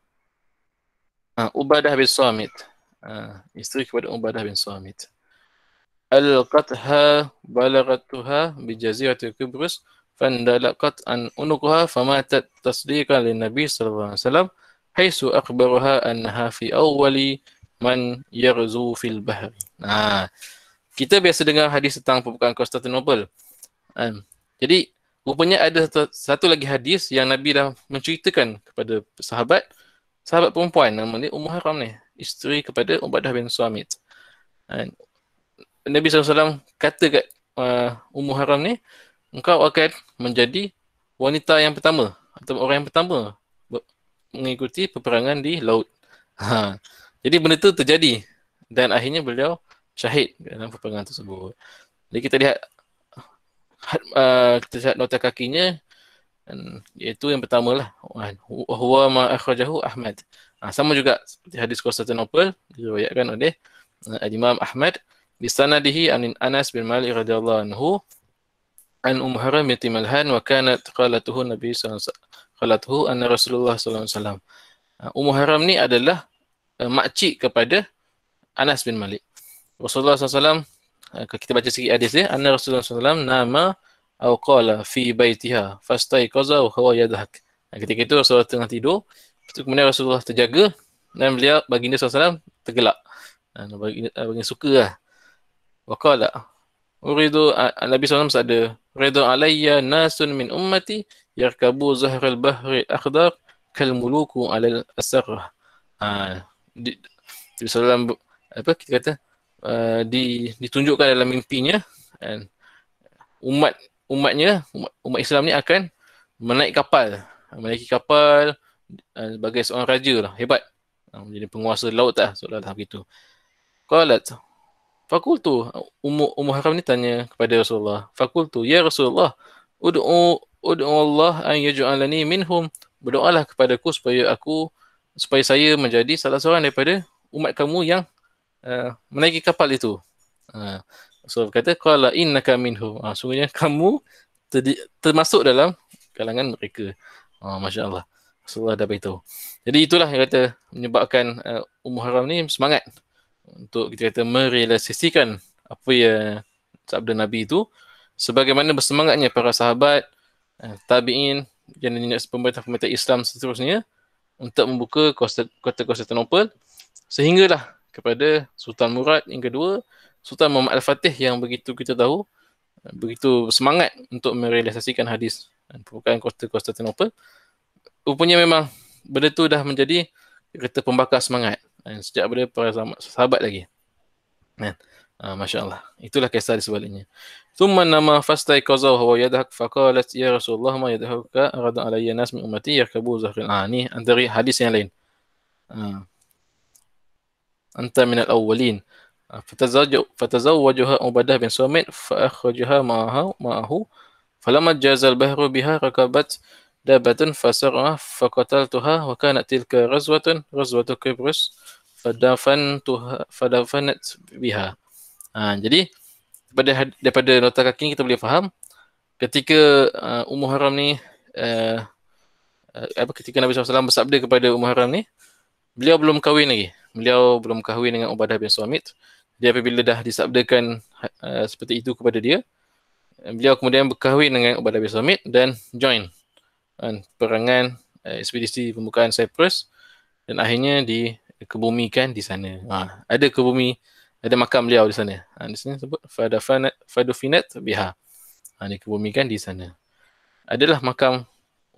Ah, Ubadah bin Samit. Uh, isteri kepada Ubadah bin Samit. Al-qatha balagatuha bi jazirati Kubrus fandalaqat an unuqha famatat tasdiqan lin Nabi sallallahu alaihi wasallam haitsu akhbaraha annaha fi awwali man yarzu fil bahr. Nah, kita biasa dengar hadis tentang pembukaan Constantinople. Um, jadi rupanya ada satu, satu lagi hadis yang Nabi dah menceritakan kepada sahabat sahabat perempuan nama ni Ummu Haram ni isteri kepada Ubadah bin Suamit dan Nabi SAW kata kat uh, Ummu Haram ni engkau akan menjadi wanita yang pertama atau orang yang pertama mengikuti peperangan di laut [LAUGHS] ha. jadi benda tu terjadi dan akhirnya beliau syahid dalam peperangan tersebut jadi kita lihat uh, kita lihat nota kakinya dan iaitu yang pertama lah. Huwa ma akhrajahu Ahmad. Nah, ha, sama juga seperti hadis Konstantinopel diriwayatkan oleh uh, Imam Ahmad bi sanadihi Anin Anas bin Malik radhiyallahu anhu an Umm Haram binti Malhan wa kanat qalatuhu Nabi sallallahu alaihi anna Rasulullah sallallahu alaihi uh, Umm Haram ni adalah uh, makcik kepada Anas bin Malik. Rasulullah sallallahu uh, alaihi kita baca sikit hadis dia, anna Rasulullah sallallahu nama atau qala fi baitiha fastai qaza wa huwa yadhak ketika itu Rasulullah tengah tidur Lepas kemudian Rasulullah terjaga dan beliau baginda SAW tergelak. Dan baginda, baginda suka lah. Wa qala uridu Nabi SAW ada Ridu alayya nasun min ummati yarkabu zahril bahri akhdar kal muluku alal asarrah. Ha, di, Nabi apa kita kata uh, di, ditunjukkan dalam mimpinya dan umat umatnya umat, umat Islam ni akan menaik kapal menaiki kapal eh, sebagai seorang raja lah hebat ah, menjadi penguasa laut lah soalan lah begitu qalat fakultu ummu ummu haram ni tanya kepada Rasulullah fakultu ya Rasulullah ud'u ud'u Allah an yaj'alani minhum berdoalah aku supaya aku supaya saya menjadi salah seorang daripada umat kamu yang uh, menaiki kapal itu uh, So kata qala innaka minhum. Ah ha, sungguhnya [LAUGHS] kamu terdi- termasuk dalam kalangan mereka. Ah ha, masya-Allah. Rasulullah dah beritahu. Jadi itulah yang kata menyebabkan uh, Ummu Haram ni semangat untuk kita kata merealisasikan apa ya sabda Nabi itu sebagaimana bersemangatnya para sahabat, uh, tabi'in dan nenek pemerintah-pemerintah Islam seterusnya untuk membuka kota-kota Constantinople sehinggalah kepada Sultan Murad yang kedua Sultan Muhammad Al-Fatih yang begitu kita tahu begitu semangat untuk merealisasikan hadis dan pembukaan kota Konstantinopel rupanya memang benda tu dah menjadi kereta pembakar semangat dan sejak pada para sahabat lagi kan uh, ah, masya itulah kisah di sebaliknya thumma nama fastai qaza wa yadhak faqalat ya rasulullah ma yadhaka arada alayya nas min ummati yakabu zahril ani ah, antari hadis yang lain uh, anta min al-awwalin fatazawaju fatazawajuha ubadah bin sumit fa akhrajaha ma'aha ma'ahu falamma jazal bahru biha rakabat dabatun fasara fa qataltuha wa kanat tilka ghazwatun ghazwatu kibrus fadafan tuha fadafanat biha ha, jadi daripada daripada nota kaki ni kita boleh faham ketika uh, Ummu Haram ni uh, uh apa ketika Nabi SAW bersabda kepada umar Haram ni beliau belum kahwin lagi beliau belum kahwin dengan Ubadah bin Sumit dia apabila dah disabdakan uh, seperti itu kepada dia beliau kemudian berkahwin dengan Ubadah bin Samit dan join uh, perangan uh, ekspedisi pembukaan Cyprus dan akhirnya dikebumikan di sana ha, ada kebumi ada makam beliau di sana ha, di sini sebut fadafanat fadufinat biha ha, dikebumikan di sana adalah makam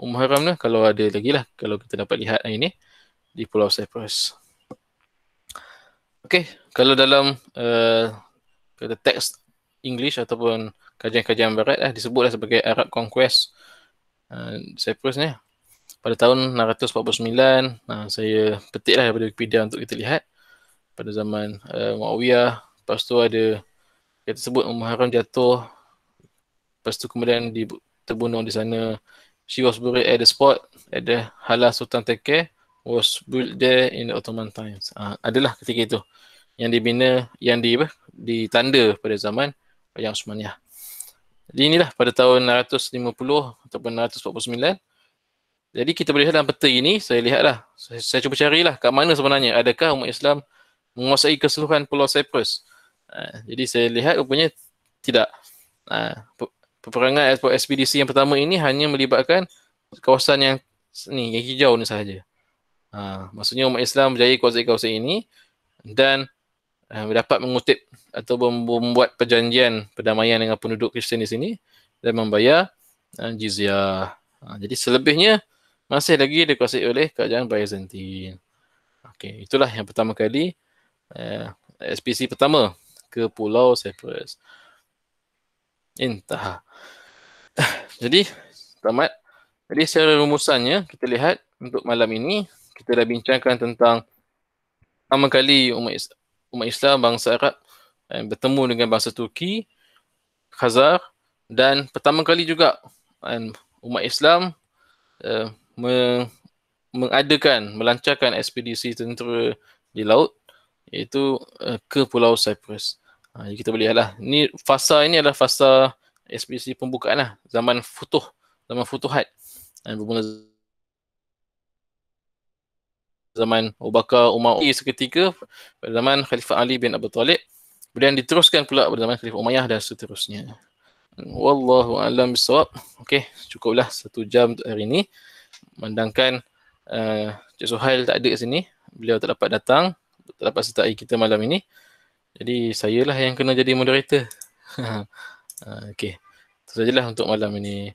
Umar Haram ni lah kalau ada lagi lah kalau kita dapat lihat hari ni di Pulau Cyprus. Okay, kalau dalam eh, kata uh, teks English ataupun kajian-kajian barat eh, disebutlah sebagai Arab Conquest uh, eh, Cyprus ni. Eh. Pada tahun 649, uh, saya petiklah daripada Wikipedia untuk kita lihat pada zaman uh, Muawiyah. Lepas tu ada kita sebut Muharram jatuh. Lepas tu kemudian di, terbunuh di sana. She was buried at the spot at the Hala Sultan Tekeh was built there in the Ottoman times. Uh, adalah ketika itu yang dibina yang di apa? ditanda pada zaman Raja Utsmaniyah. Jadi inilah pada tahun 150 ataupun 149. Jadi kita boleh lihat dalam peta ini, saya lihatlah. Saya, saya cuba carilah kat mana sebenarnya. Adakah umat Islam menguasai keseluruhan Pulau Cyprus? Uh, jadi saya lihat rupanya tidak. Uh, peperangan ekspedisi yang pertama ini hanya melibatkan kawasan yang ni yang hijau ni sahaja. Uh, maksudnya umat Islam berjaya kuasai kuasa ini dan uh, dapat mengutip atau membuat perjanjian perdamaian dengan penduduk Kristian di sini dan membayar uh, jizyah. Uh, jadi selebihnya masih lagi dikuasai oleh kerajaan Byzantine. Okey, itulah yang pertama kali uh, SPC pertama ke Pulau Cyprus. Entah. [SIGHS] jadi tamat. Jadi secara rumusannya kita lihat untuk malam ini kita dah bincangkan tentang pertama kali umat Islam, umat Islam bangsa Arab eh, bertemu dengan bangsa Turki, Khazar dan pertama kali juga eh, umat Islam eh, me, mengadakan, melancarkan ekspedisi tentera di laut iaitu eh, ke Pulau Cyprus. Ha, jadi kita boleh lah. Ini fasa ini adalah fasa ekspedisi pembukaan lah. Zaman futuh, zaman futuhat. Dan eh, bermula zaman Abu Bakar, Umar Uri seketika pada zaman Khalifah Ali bin Abi Talib kemudian diteruskan pula pada zaman Khalifah Umayyah dan seterusnya Wallahu a'lam bisawab. Okey, cukuplah satu jam untuk hari ini. Mandangkan uh, eh, Cik Suhail tak ada kat sini. Beliau tak dapat datang, tak dapat sertai kita malam ini. Jadi saya lah yang kena jadi moderator. [LAUGHS] Ah, okey. Itu sajalah untuk malam ini.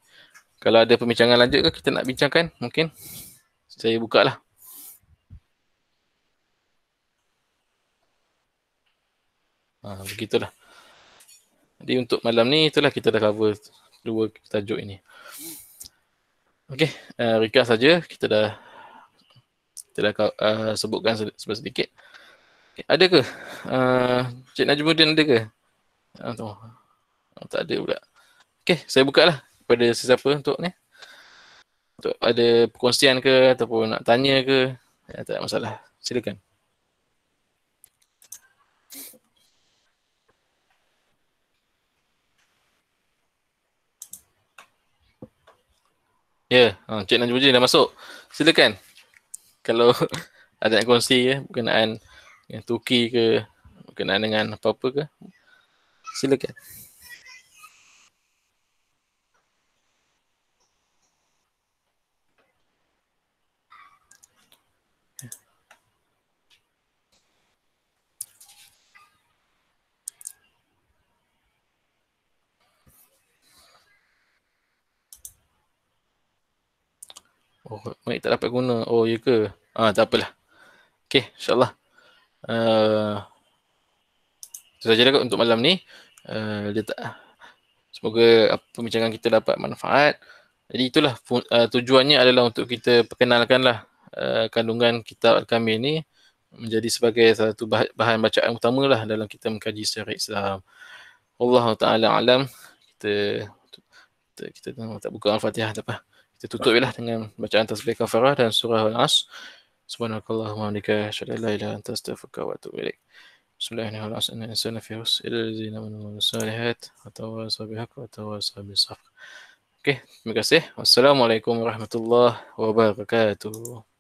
Kalau ada pembincangan lanjut ke kita nak bincangkan, mungkin saya buka lah. Ha, begitulah. Jadi untuk malam ni itulah kita dah cover dua tajuk ini. Okey, uh, ringkas saja kita dah kita dah uh, sebutkan sedikit. Okay, ada ke? Uh, Cik Najmudin ada ke? Ah, uh, oh, tak ada pula. Okey, saya buka lah kepada sesiapa untuk ni. Untuk ada perkongsian ke ataupun nak tanya ke, ya, tak ada masalah. Silakan. Ya, yeah. ha, Cik Najib dah masuk. Silakan. Kalau [LAUGHS] ada nak kongsi ya, berkenaan dengan Tuki ke, berkenaan dengan apa-apa ke, Silakan. Oh, mic tak dapat guna. Oh, ya ke? Ah, tak apalah. Okey, insyaAllah. Uh, itu sahaja lah untuk malam ni. Uh, tak, semoga apa, pembincangan kita dapat manfaat. Jadi itulah uh, tujuannya adalah untuk kita perkenalkanlah uh, kandungan kitab kami ni menjadi sebagai satu bahan bacaan utama lah dalam kita mengkaji secara Islam. Allah Ta'ala alam. Kita kita, kita, kita tak buka Al-Fatihah tak apa kita tutuplah dengan bacaan tasbih kafarah dan surah al-as subhanakallahumma wa bihamdika asyhadu an la ilaha illa anta astaghfiruka wa atubu ilaik bismillahirrahmanirrahim terima kasih wassalamualaikum warahmatullahi wabarakatuh